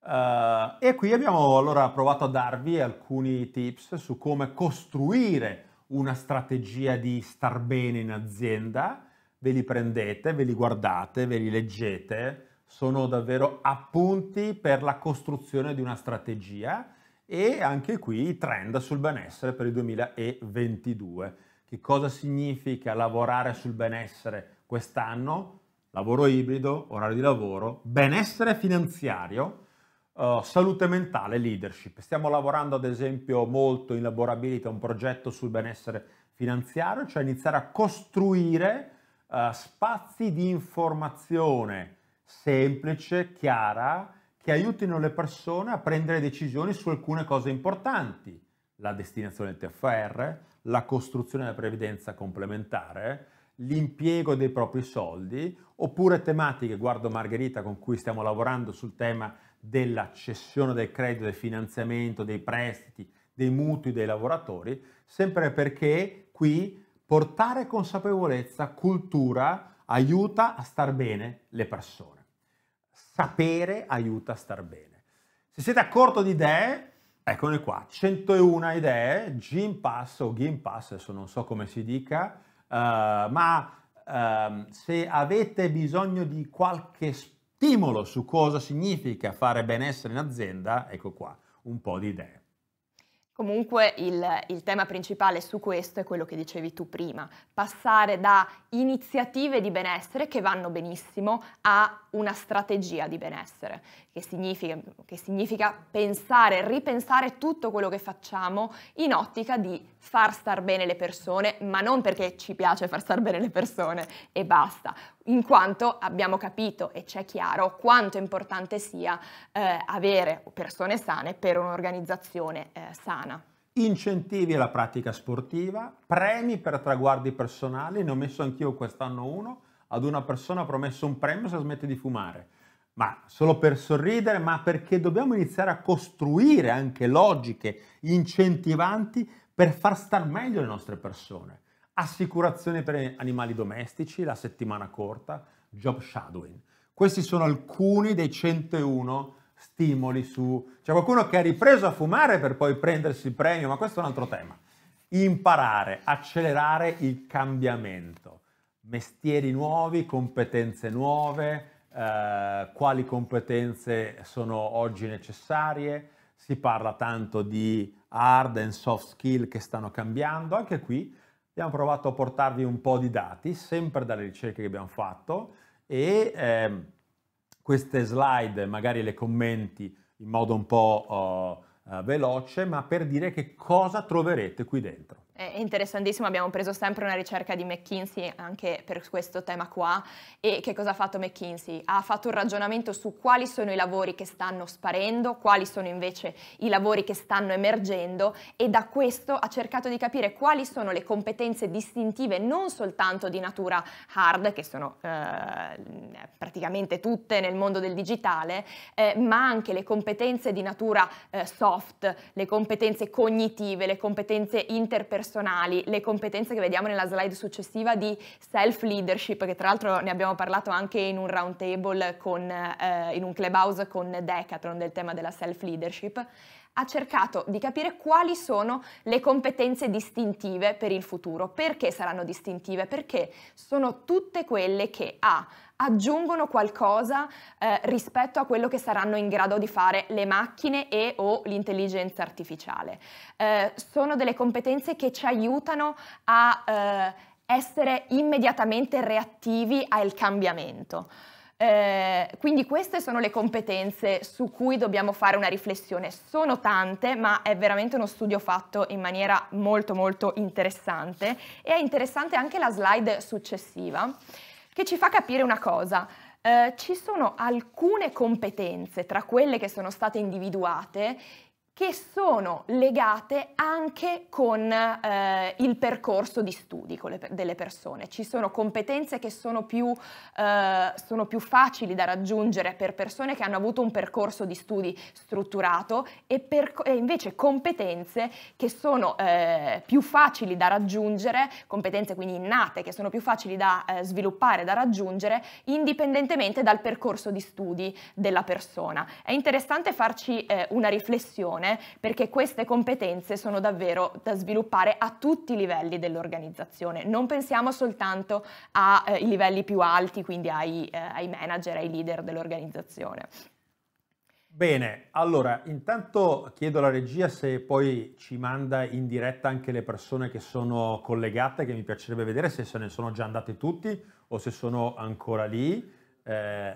A: Uh, e qui abbiamo allora provato a darvi alcuni tips su come costruire una strategia di star bene in azienda. Ve li prendete, ve li guardate, ve li leggete. Sono davvero appunti per la costruzione di una strategia e anche qui i trend sul benessere per il 2022. Che cosa significa lavorare sul benessere quest'anno? lavoro ibrido, orario di lavoro, benessere finanziario, uh, salute mentale, leadership. Stiamo lavorando ad esempio molto in Laborability un progetto sul benessere finanziario, cioè iniziare a costruire uh, spazi di informazione semplice, chiara, che aiutino le persone a prendere decisioni su alcune cose importanti, la destinazione del TFR, la costruzione della previdenza complementare, l'impiego dei propri soldi, oppure tematiche, guardo Margherita con cui stiamo lavorando sul tema della cessione del credito, del finanziamento, dei prestiti, dei mutui dei lavoratori, sempre perché qui portare consapevolezza, cultura, aiuta a star bene le persone. Sapere aiuta a star bene. Se siete a di idee, eccone qua, 101 idee, Gym Pass o Game Pass, adesso non so come si dica, eh, ma ehm, se avete bisogno di qualche stimolo su cosa significa fare benessere in azienda, ecco qua, un po' di idee.
B: Comunque il, il, tema principale su questo è quello che dicevi tu prima, passare da iniziative di benessere che vanno benissimo a una strategia di benessere, che significa, che significa pensare, ripensare tutto quello che facciamo in ottica di far star bene le persone, ma non perché ci piace far star bene le persone e basta, in quanto abbiamo capito e c'è chiaro quanto importante sia eh, avere persone sane per un'organizzazione eh, sana.
A: Incentivi alla pratica sportiva, premi per traguardi personali, ne ho messo anch'io quest'anno uno, ad una persona ho promesso un premio se smette di fumare, ma solo per sorridere, ma perché dobbiamo iniziare a costruire anche logiche incentivanti per far star meglio le nostre persone assicurazione per animali domestici, la settimana corta, job shadowing. Questi sono alcuni dei 101 stimoli su... C'è qualcuno che ha ripreso a fumare per poi prendersi il premio, ma questo è un altro tema. Imparare, accelerare il cambiamento. Mestieri nuovi, competenze nuove, eh, quali competenze sono oggi necessarie. Si parla tanto di hard and soft skill che stanno cambiando, anche qui Abbiamo provato a portarvi un po' di dati, sempre dalle ricerche che abbiamo fatto, e eh, queste slide magari le commenti in modo un po' oh, eh, veloce, ma per dire che cosa troverete qui dentro.
B: È interessantissimo, abbiamo preso sempre una ricerca di McKinsey anche per questo tema qua e che cosa ha fatto McKinsey? Ha fatto un ragionamento su quali sono i lavori che stanno sparendo, quali sono invece i lavori che stanno emergendo e da questo ha cercato di capire quali sono le competenze distintive non soltanto di natura hard, che sono eh, praticamente tutte nel mondo del digitale, eh, ma anche le competenze di natura eh, soft, le competenze cognitive, le competenze interpersonali personali, le competenze che vediamo nella slide successiva di self-leadership, che tra l'altro ne abbiamo parlato anche in un roundtable eh, in un clubhouse con Decathlon del tema della self-leadership, ha cercato di capire quali sono le competenze distintive per il futuro. Perché saranno distintive? Perché sono tutte quelle che A aggiungono qualcosa eh, rispetto a quello che saranno in grado di fare le macchine e o l'intelligenza artificiale. Eh, sono delle competenze che ci aiutano a eh, essere immediatamente reattivi al cambiamento. Eh, quindi queste sono le competenze su cui dobbiamo fare una riflessione. Sono tante, ma è veramente uno studio fatto in maniera molto molto interessante e è interessante anche la slide successiva che ci fa capire una cosa. Eh, ci sono alcune competenze tra quelle che sono state individuate che sono legate anche con eh, il percorso di studi le, delle persone. Ci sono competenze che sono più, eh, sono più, facili da raggiungere per persone che hanno avuto un percorso di studi strutturato e, per, e invece competenze che sono eh, più facili da raggiungere, competenze quindi innate, che sono più facili da eh, sviluppare, da raggiungere, indipendentemente dal percorso di studi della persona. È interessante farci eh, una riflessione persone perché queste competenze sono davvero da sviluppare a tutti i livelli dell'organizzazione. Non pensiamo soltanto ai eh, livelli più alti, quindi ai, eh, ai manager, ai leader dell'organizzazione.
A: Bene, allora intanto chiedo alla regia se poi ci manda in diretta anche le persone che sono collegate, che mi piacerebbe vedere se se ne sono già andate tutti o se sono ancora lì. Eh,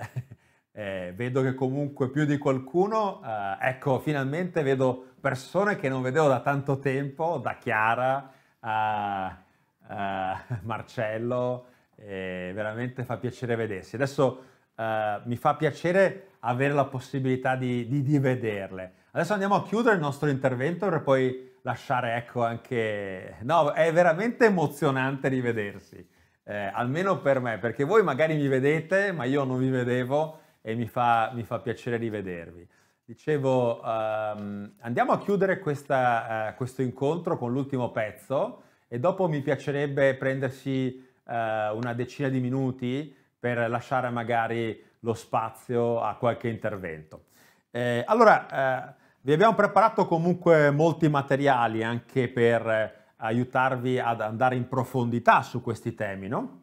A: eh, vedo che comunque più di qualcuno, eh, ecco, finalmente vedo persone che non vedevo da tanto tempo, da Chiara a, a Marcello, eh, veramente fa piacere vedersi. Adesso eh, mi fa piacere avere la possibilità di, di, di, vederle. Adesso andiamo a chiudere il nostro intervento per poi lasciare, ecco, anche... No, è veramente emozionante rivedersi, eh, almeno per me, perché voi magari mi vedete, ma io non vi vedevo e mi fa, mi fa piacere rivedervi. Dicevo, um, andiamo a chiudere questa, uh, questo incontro con l'ultimo pezzo e dopo mi piacerebbe prendersi uh, una decina di minuti per lasciare magari lo spazio a qualche intervento. Eh, allora, eh, vi abbiamo preparato comunque molti materiali anche per eh, aiutarvi ad andare in profondità su questi temi, no?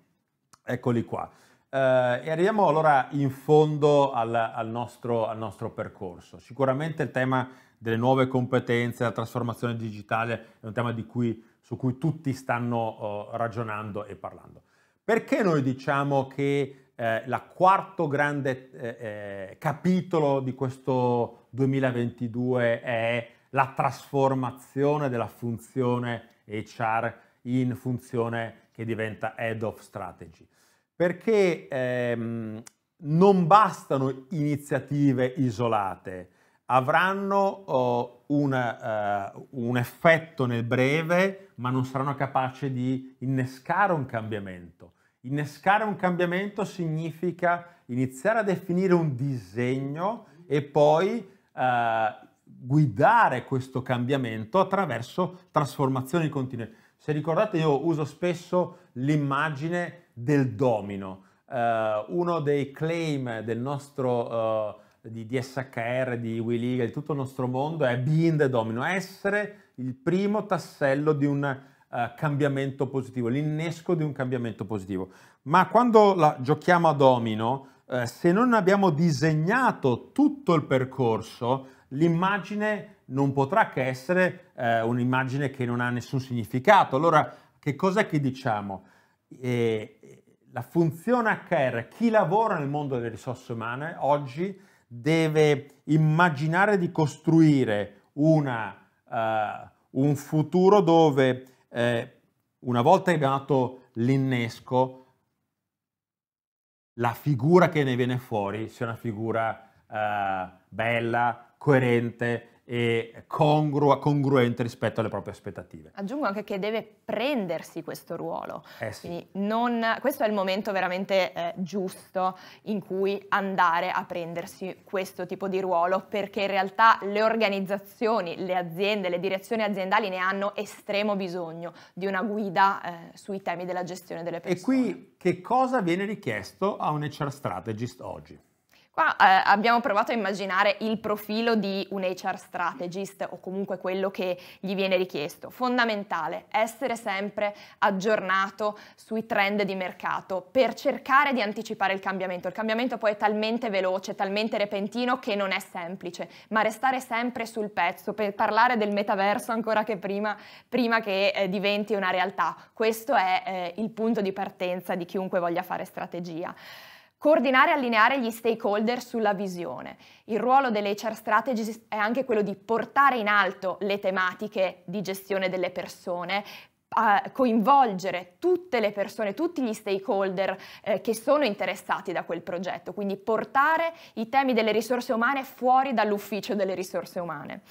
A: Eccoli qua. Eh, e arriviamo allora in fondo al, al, nostro, al nostro percorso. Sicuramente il tema delle nuove competenze, la trasformazione digitale è un tema cui, su cui tutti stanno uh, ragionando e parlando. Perché noi diciamo che eh, il quarto grande eh, eh, capitolo di questo 2022 è la trasformazione della funzione HR in funzione che diventa head of strategy? perché ehm, non bastano iniziative isolate, avranno oh, una, uh, eh, un effetto nel breve, ma non saranno capaci di innescare un cambiamento. Innescare un cambiamento significa iniziare a definire un disegno e poi uh, guidare questo cambiamento attraverso trasformazioni continue. Se ricordate io uso spesso l'immagine del domino. Uh, uno dei claim del nostro uh, di, di, SHR, di WeLeague, di tutto il nostro mondo è being the domino, essere il primo tassello di un uh, cambiamento positivo, l'innesco di un cambiamento positivo. Ma quando la, giochiamo a domino, se non abbiamo disegnato tutto il percorso, l'immagine non potrà che essere un'immagine che non ha nessun significato. Allora, che cosa che diciamo? eh, la funzione HR, chi lavora nel mondo delle risorse umane oggi deve immaginare di costruire una, uh, un futuro dove eh, una volta che abbiamo dato l'innesco, la figura che ne viene fuori sia una figura uh, bella, coerente, e congrua, congruente rispetto alle proprie aspettative.
B: Aggiungo anche che deve prendersi questo ruolo, eh sì. non, questo è il momento veramente eh, giusto in cui andare a prendersi questo tipo di ruolo perché in realtà le organizzazioni, le aziende, le direzioni aziendali ne hanno estremo bisogno di una guida eh, sui temi della gestione delle persone.
A: E qui che cosa viene richiesto a un HR strategist oggi?
B: Qua eh, abbiamo provato a immaginare il profilo di un HR strategist o comunque quello che gli viene richiesto. Fondamentale, essere sempre aggiornato sui trend di mercato per cercare di anticipare il cambiamento. Il cambiamento poi è talmente veloce, talmente repentino che non è semplice, ma restare sempre sul pezzo per parlare del metaverso ancora che prima, prima che eh, diventi una realtà. Questo è eh, il punto di partenza di chiunque voglia fare strategia. Coordinare e allineare gli stakeholder sulla visione. Il ruolo delle HR strategist è anche quello di portare in alto le tematiche di gestione delle persone, coinvolgere tutte le persone, tutti gli stakeholder eh, che sono interessati da quel progetto, quindi portare i temi delle risorse umane fuori dall'ufficio delle risorse umane.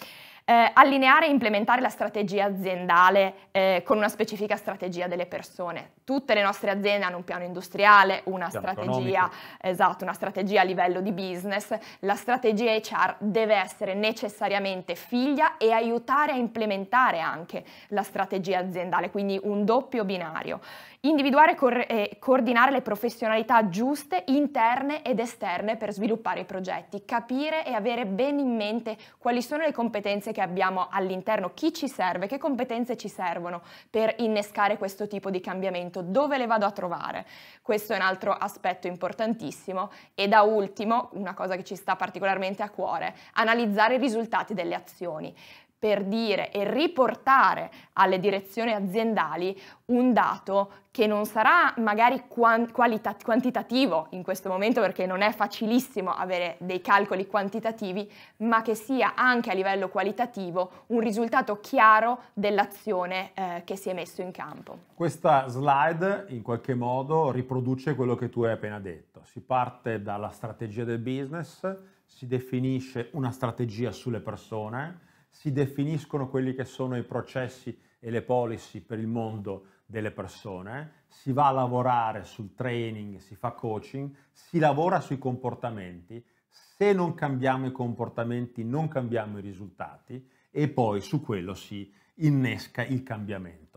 B: Eh, allineare e implementare la strategia aziendale eh, con una specifica strategia delle persone. Tutte le nostre aziende hanno un piano industriale, una piano strategia, economico. esatto, una strategia a livello di business. La strategia HR deve essere necessariamente figlia e aiutare a implementare anche la strategia aziendale, quindi un doppio binario individuare cor- e coordinare le professionalità giuste interne ed esterne per sviluppare i progetti, capire e avere ben in mente quali sono le competenze che abbiamo all'interno, chi ci serve, che competenze ci servono per innescare questo tipo di cambiamento, dove le vado a trovare. Questo è un altro aspetto importantissimo e da ultimo, una cosa che ci sta particolarmente a cuore, analizzare i risultati delle azioni per dire e riportare alle direzioni aziendali un dato che non sarà magari quantitativo in questo momento perché non è facilissimo avere dei calcoli quantitativi, ma che sia anche a livello qualitativo un risultato chiaro dell'azione eh, che si è messo in campo.
A: Questa slide in qualche modo riproduce quello che tu hai appena detto. Si parte dalla strategia del business, si definisce una strategia sulle persone, si definiscono quelli che sono i processi e le policy per il mondo delle persone, si va a lavorare sul training, si fa coaching, si lavora sui comportamenti, se non cambiamo i comportamenti non cambiamo i risultati e poi su quello si innesca il cambiamento.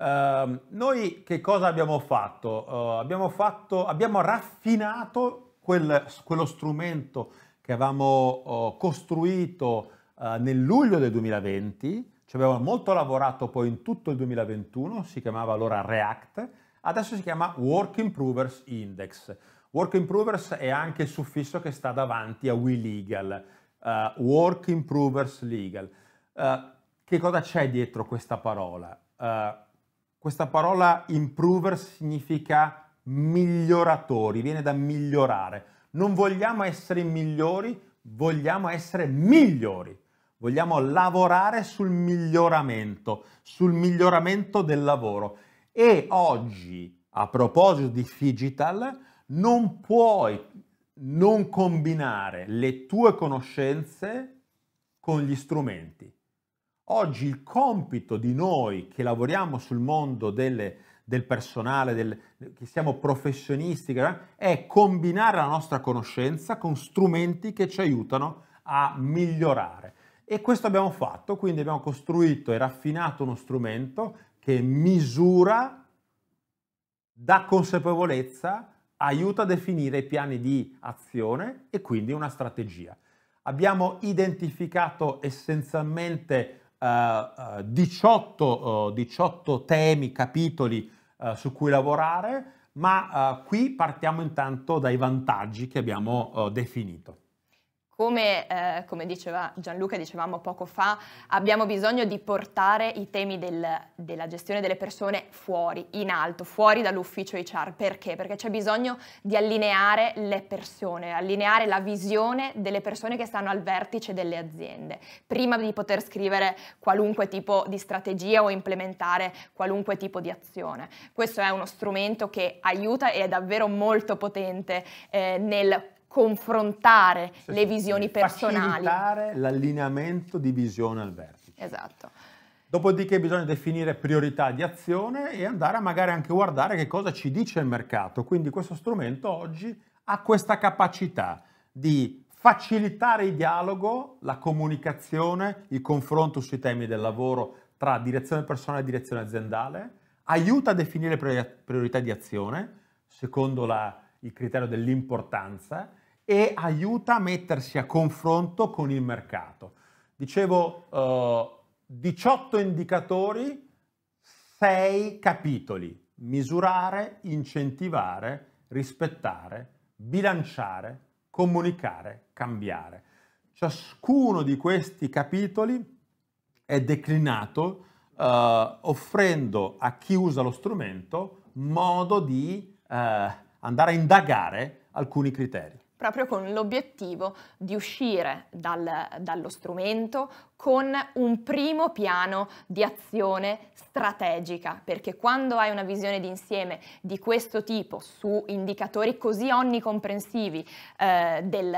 A: Uh, noi che cosa abbiamo fatto? Uh, abbiamo fatto? abbiamo raffinato quel, quello strumento che avevamo uh, costruito eh, nel luglio del 2020, ci abbiamo molto lavorato poi in tutto il 2021, si chiamava allora React, adesso si chiama Work Improvers Index. Work Improvers è anche il suffisso che sta davanti a WeLegal, uh, Work Improvers Legal. Uh, che cosa c'è dietro questa parola? Uh, questa parola Improvers significa miglioratori, viene da migliorare. Non vogliamo essere migliori, vogliamo essere migliori vogliamo lavorare sul miglioramento, sul miglioramento del lavoro. E oggi, a proposito di digital, non puoi non combinare le tue conoscenze con gli strumenti. Oggi il compito di noi che lavoriamo sul mondo delle, del personale, del, che siamo professionisti, eh, è combinare la nostra conoscenza con strumenti che ci aiutano a migliorare. E questo abbiamo fatto, quindi abbiamo costruito e raffinato uno strumento che misura, dà consapevolezza, aiuta a definire i piani di azione e quindi una strategia. Abbiamo identificato essenzialmente eh, 18, eh, 18, eh, temi, capitoli eh, su cui lavorare, ma eh, qui partiamo intanto dai vantaggi che abbiamo eh, definito.
B: Come, eh, come, diceva Gianluca, dicevamo poco fa, abbiamo bisogno di portare i temi del, della gestione delle persone fuori, in alto, fuori dall'ufficio HR. Perché? Perché c'è bisogno di allineare le persone, allineare la visione delle persone che stanno al vertice delle aziende, prima di poter scrivere qualunque tipo di strategia o implementare qualunque tipo di azione. Questo è uno strumento che aiuta e è davvero molto potente eh, nel confrontare sì, le visioni sì, personali. Facilitare
A: l'allineamento di visione al vertice. Esatto. Dopodiché bisogna definire priorità di azione e andare a magari anche guardare che cosa ci dice il mercato. Quindi questo strumento oggi ha questa capacità di facilitare il dialogo, la comunicazione, il confronto sui temi del lavoro tra direzione personale e direzione aziendale, aiuta a definire priorità di azione secondo la, il criterio dell'importanza e aiuta a mettersi a confronto con il mercato. Dicevo, eh, 18 indicatori, 6 capitoli, misurare, incentivare, rispettare, bilanciare, comunicare, cambiare. Ciascuno di questi capitoli è declinato eh, offrendo a chi usa lo strumento modo di eh, andare a indagare alcuni criteri
B: proprio con l'obiettivo di uscire dal, dallo strumento con un primo piano di azione strategica, perché quando hai una visione d'insieme di questo tipo su indicatori così onnicomprensivi eh, del,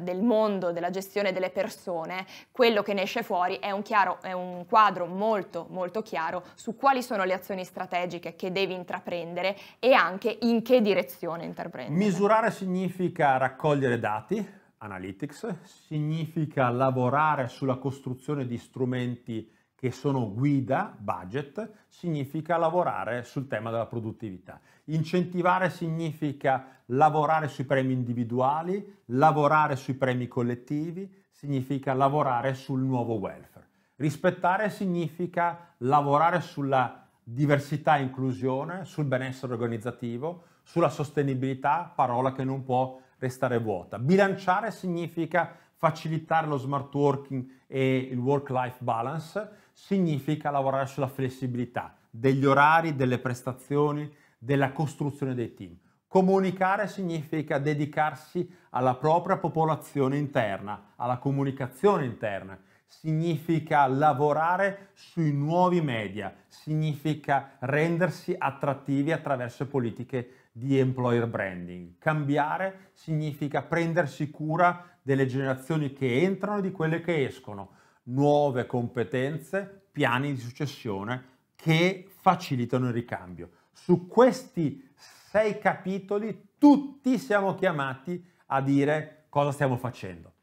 B: del, mondo, della gestione delle persone, quello che ne esce fuori è un, chiaro, è un quadro molto molto chiaro su quali sono le azioni strategiche che devi intraprendere e anche in che direzione intraprendere.
A: Misurare significa raccogliere dati, Analytics, significa lavorare sulla costruzione di strumenti che sono guida, budget, significa lavorare sul tema della produttività. Incentivare significa lavorare sui premi individuali, lavorare sui premi collettivi, significa lavorare sul nuovo welfare. Rispettare significa lavorare sulla diversità e inclusione, sul benessere organizzativo, sulla sostenibilità, parola che non può restare vuota. Bilanciare significa facilitare lo smart working e il work-life balance, significa lavorare sulla flessibilità degli orari, delle prestazioni, della costruzione dei team. Comunicare significa dedicarsi alla propria popolazione interna, alla comunicazione interna, significa lavorare sui nuovi media, significa rendersi attrattivi attraverso politiche di employer branding. Cambiare significa prendersi cura delle generazioni che entrano e di quelle che escono, nuove competenze, piani di successione che facilitano il ricambio. Su questi sei capitoli tutti siamo chiamati a dire cosa stiamo facendo.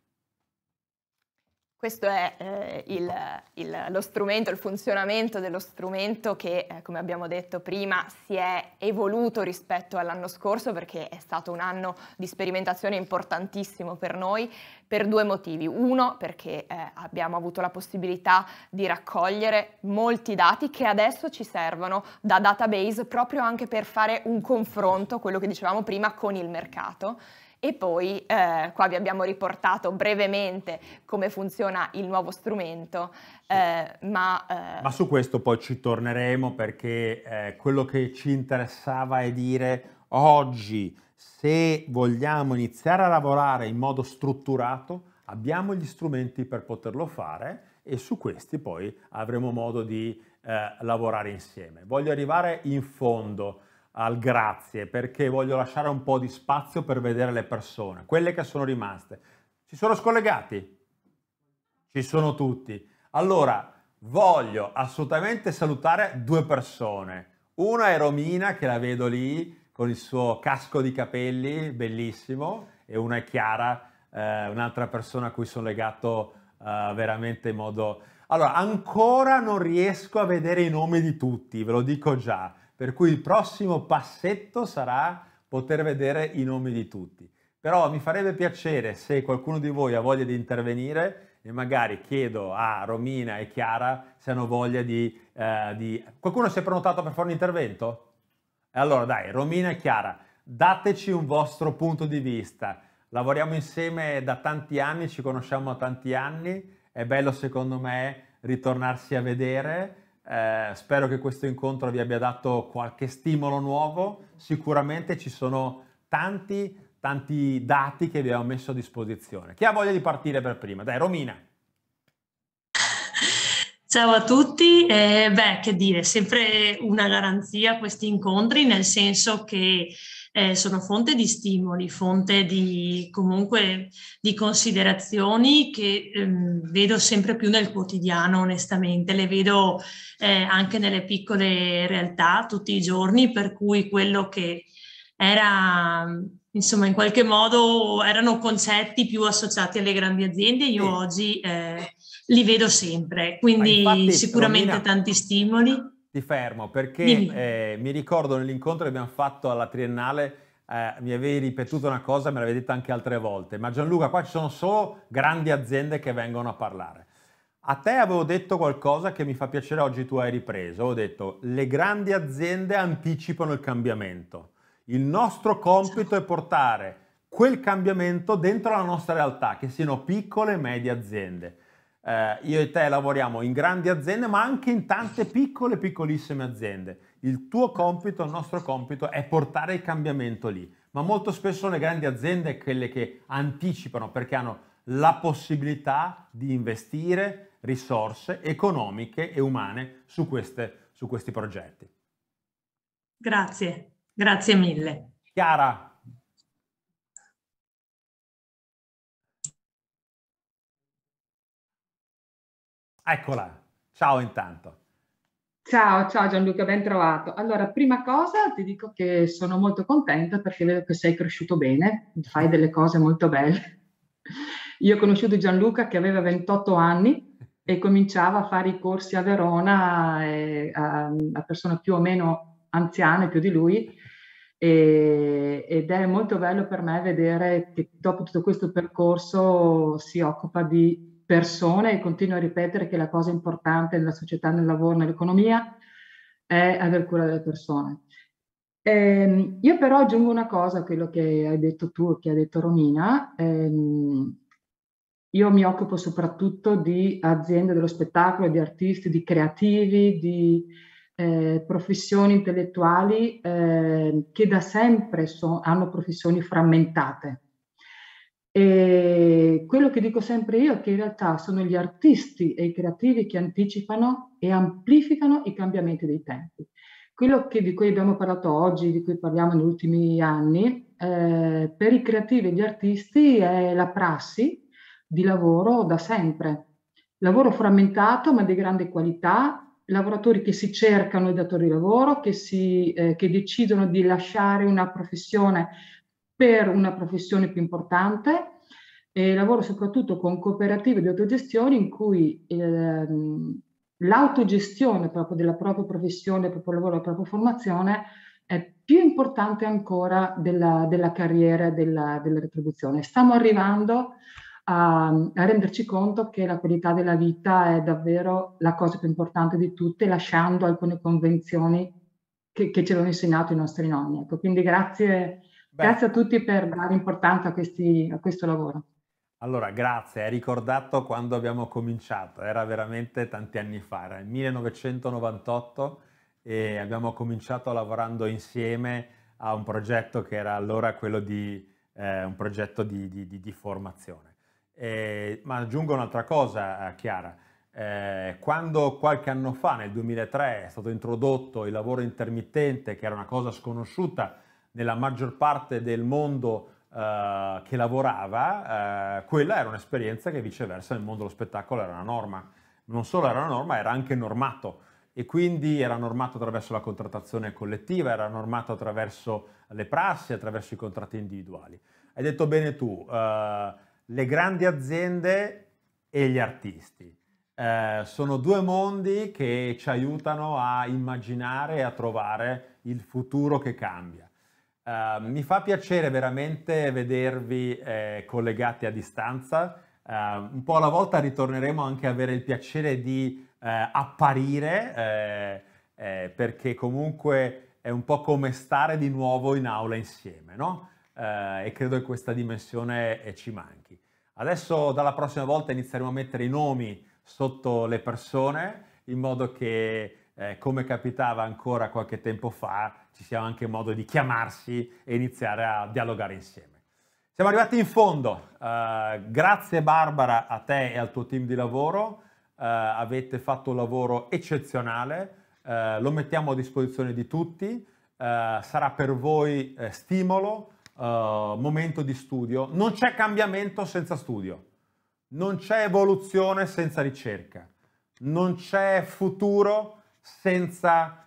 B: Questo è eh, il, il, lo strumento, il funzionamento dello strumento che, eh, come abbiamo detto prima, si è evoluto rispetto all'anno scorso perché è stato un anno di sperimentazione importantissimo per noi per due motivi. Uno, perché eh, abbiamo avuto la possibilità di raccogliere molti dati che adesso ci servono da database proprio anche per fare un confronto, quello che dicevamo prima, con il mercato e poi eh, qua vi abbiamo riportato brevemente come funziona il nuovo strumento, sì. eh, ma, eh... ma...
A: su questo poi ci torneremo perché eh, quello che ci interessava è dire oggi se vogliamo iniziare a lavorare in modo strutturato abbiamo gli strumenti per poterlo fare e su questi poi avremo modo di eh, lavorare insieme. Voglio arrivare in fondo al grazie perché voglio lasciare un po' di spazio per vedere le persone, quelle che sono rimaste. Ci sono scollegati? Ci sono tutti. Allora, voglio assolutamente salutare due persone. Una è Romina, che la vedo lì con il suo casco di capelli, bellissimo, e una è Chiara, eh, un'altra persona a cui sono legato eh, veramente in modo... Allora, ancora non riesco a vedere i nomi di tutti, ve lo dico già per cui il prossimo passetto sarà poter vedere i nomi di tutti. Però mi farebbe piacere se qualcuno di voi ha voglia di intervenire e magari chiedo a Romina e Chiara se hanno voglia di... Eh, di... Qualcuno si è prenotato per fare un intervento? E allora dai, Romina e Chiara, dateci un vostro punto di vista. Lavoriamo insieme da tanti anni, ci conosciamo da tanti anni, è bello secondo me ritornarsi a vedere eh, spero che questo incontro vi abbia dato qualche stimolo nuovo. Sicuramente ci sono tanti, tanti dati che vi abbiamo messo a disposizione. Chi ha voglia di partire per prima? Dai, Romina. Ciao a tutti,
C: eh, beh che dire, sempre una garanzia questi incontri, nel senso che eh, sono fonte di stimoli, fonte di comunque di
B: considerazioni che ehm, vedo sempre più nel quotidiano, onestamente, le vedo eh, anche nelle piccole realtà tutti i giorni, per cui quello che era insomma in qualche modo erano concetti più associati alle grandi aziende, io sì. oggi eh, li vedo sempre, quindi infatti, sicuramente
A: Romina,
C: tanti stimoli
A: ti fermo perché eh, mi ricordo nell'incontro che abbiamo fatto alla Triennale, eh, mi avevi ripetuto una cosa, me l'avevi detta anche altre volte, ma Gianluca qua ci sono solo grandi aziende che vengono a parlare. A te avevo detto qualcosa che mi fa piacere oggi tu hai ripreso, ho detto le grandi aziende anticipano il cambiamento, il nostro compito è portare quel cambiamento dentro la nostra realtà, che siano piccole e medie aziende eh, io e te lavoriamo in grandi aziende, ma anche in tante piccole, piccolissime aziende. Il tuo compito, il nostro compito è portare il cambiamento lì. Ma molto spesso le grandi aziende sono quelle che anticipano perché hanno la possibilità di investire risorse economiche e umane su, queste, su questi progetti.
B: Grazie, grazie
C: mille.
A: Chiara, Eccola, ciao intanto.
C: Ciao, ciao Gianluca, ben trovato. Allora, prima cosa ti dico che sono molto contenta perché vedo che sei cresciuto bene, fai delle cose molto belle. Io ho conosciuto Gianluca che aveva 28 anni e cominciava a fare i corsi a Verona, e, eh, a, a persone più o meno anziane, più di lui, e, ed è molto bello per me vedere che dopo tutto questo percorso si occupa di persone e continuo a ripetere che la cosa importante nella società, nel lavoro, nell'economia è aver cura delle persone. Ehm, io però aggiungo una cosa a quello che hai detto tu, che ha detto Romina. Ehm, io mi occupo soprattutto di aziende dello spettacolo, di artisti, di creativi, di eh, professioni intellettuali eh, che da sempre so, hanno professioni frammentate. E quello che dico sempre io è che in realtà sono gli artisti e i creativi che anticipano e amplificano i cambiamenti dei tempi. Quello che, di cui abbiamo parlato oggi, di cui parliamo negli ultimi anni, eh, per i creativi e gli artisti è la prassi di lavoro da sempre. Lavoro frammentato ma di grande qualità, lavoratori che si cercano i datori di lavoro, che, si, eh, che decidono di lasciare una professione per una professione più importante. e lavoro soprattutto con cooperative di autogestione in cui ehm, l'autogestione proprio della propria professione, del proprio lavoro, della propria formazione è più importante ancora della, della carriera e della, della, retribuzione. Stiamo arrivando a, a, renderci conto che la qualità della vita è davvero la cosa più importante di tutte, lasciando alcune convenzioni che, che ci hanno insegnato i nostri nonni. Ecco, quindi grazie Beh. Grazie a tutti per dare importanza a, questi, a questo lavoro.
A: Allora, grazie, hai ricordato quando abbiamo cominciato, era veramente tanti anni fa, era il 1998 e abbiamo cominciato lavorando insieme a un progetto che era allora quello di eh, un progetto di, di, di, di formazione. E, ma aggiungo un'altra cosa, eh, Chiara, eh, quando qualche anno fa, nel 2003, è stato introdotto il lavoro intermittente, che era una cosa sconosciuta, nella maggior parte del mondo eh, che lavorava, eh, quella era un'esperienza che viceversa nel mondo dello spettacolo era una norma. Non solo era una norma, era anche normato e quindi era normato attraverso la contrattazione collettiva, era normato attraverso le prassi, attraverso i contratti individuali. Hai detto bene tu, eh, le grandi aziende e gli artisti. Eh, sono due mondi che ci aiutano a immaginare e a trovare il futuro che cambia. Uh, mi fa piacere veramente vedervi eh, collegati a distanza. Uh, un po' alla volta ritorneremo anche a avere il piacere di eh, apparire, eh, eh perché comunque è un po' come stare di nuovo in aula insieme, no? Eh, e credo che questa dimensione eh, ci manchi. Adesso dalla prossima volta inizieremo a mettere i nomi sotto le persone in modo che, come capitava ancora qualche tempo fa, ci sia anche modo di chiamarsi e iniziare a dialogare insieme. Siamo arrivati in fondo, uh, grazie Barbara a te e al tuo team di lavoro, uh, avete fatto un lavoro eccezionale, uh, lo mettiamo a disposizione di tutti, sarà per voi stimolo, momento di studio, non c'è cambiamento senza studio, non c'è evoluzione senza ricerca, non c'è futuro senza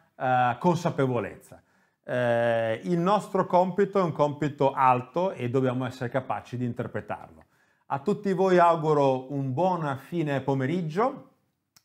A: consapevolezza eh, il nostro compito è un compito alto e dobbiamo essere capaci di interpretarlo. A tutti voi auguro un buon fine pomeriggio,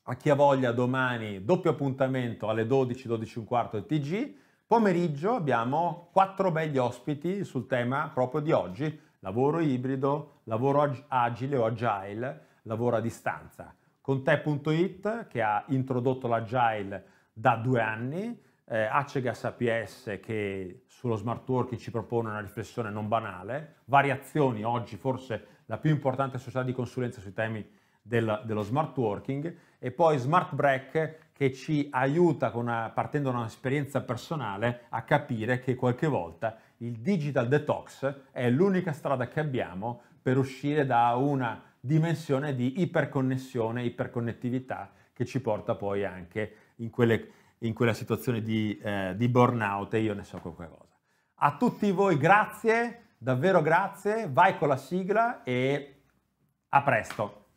A: a chi ha voglia domani doppio appuntamento alle 12, 12 e TG, pomeriggio abbiamo quattro belli ospiti sul tema proprio di oggi, lavoro ibrido, lavoro agile o agile, lavoro a distanza. Con te.it che ha introdotto l'agile da due anni, eh, Acegas APS che sullo smart working ci propone una riflessione non banale, Variazioni oggi forse la più importante società di consulenza sui temi del, dello smart working e poi Smart Break che ci aiuta una, partendo da un'esperienza personale a capire che qualche volta il digital detox è l'unica strada che abbiamo per uscire da una dimensione di iperconnessione, iperconnettività che ci porta poi anche in quelle in quella situazione di, eh, di burnout e io ne so qualcosa. A tutti voi grazie, davvero grazie, vai con la sigla e a presto.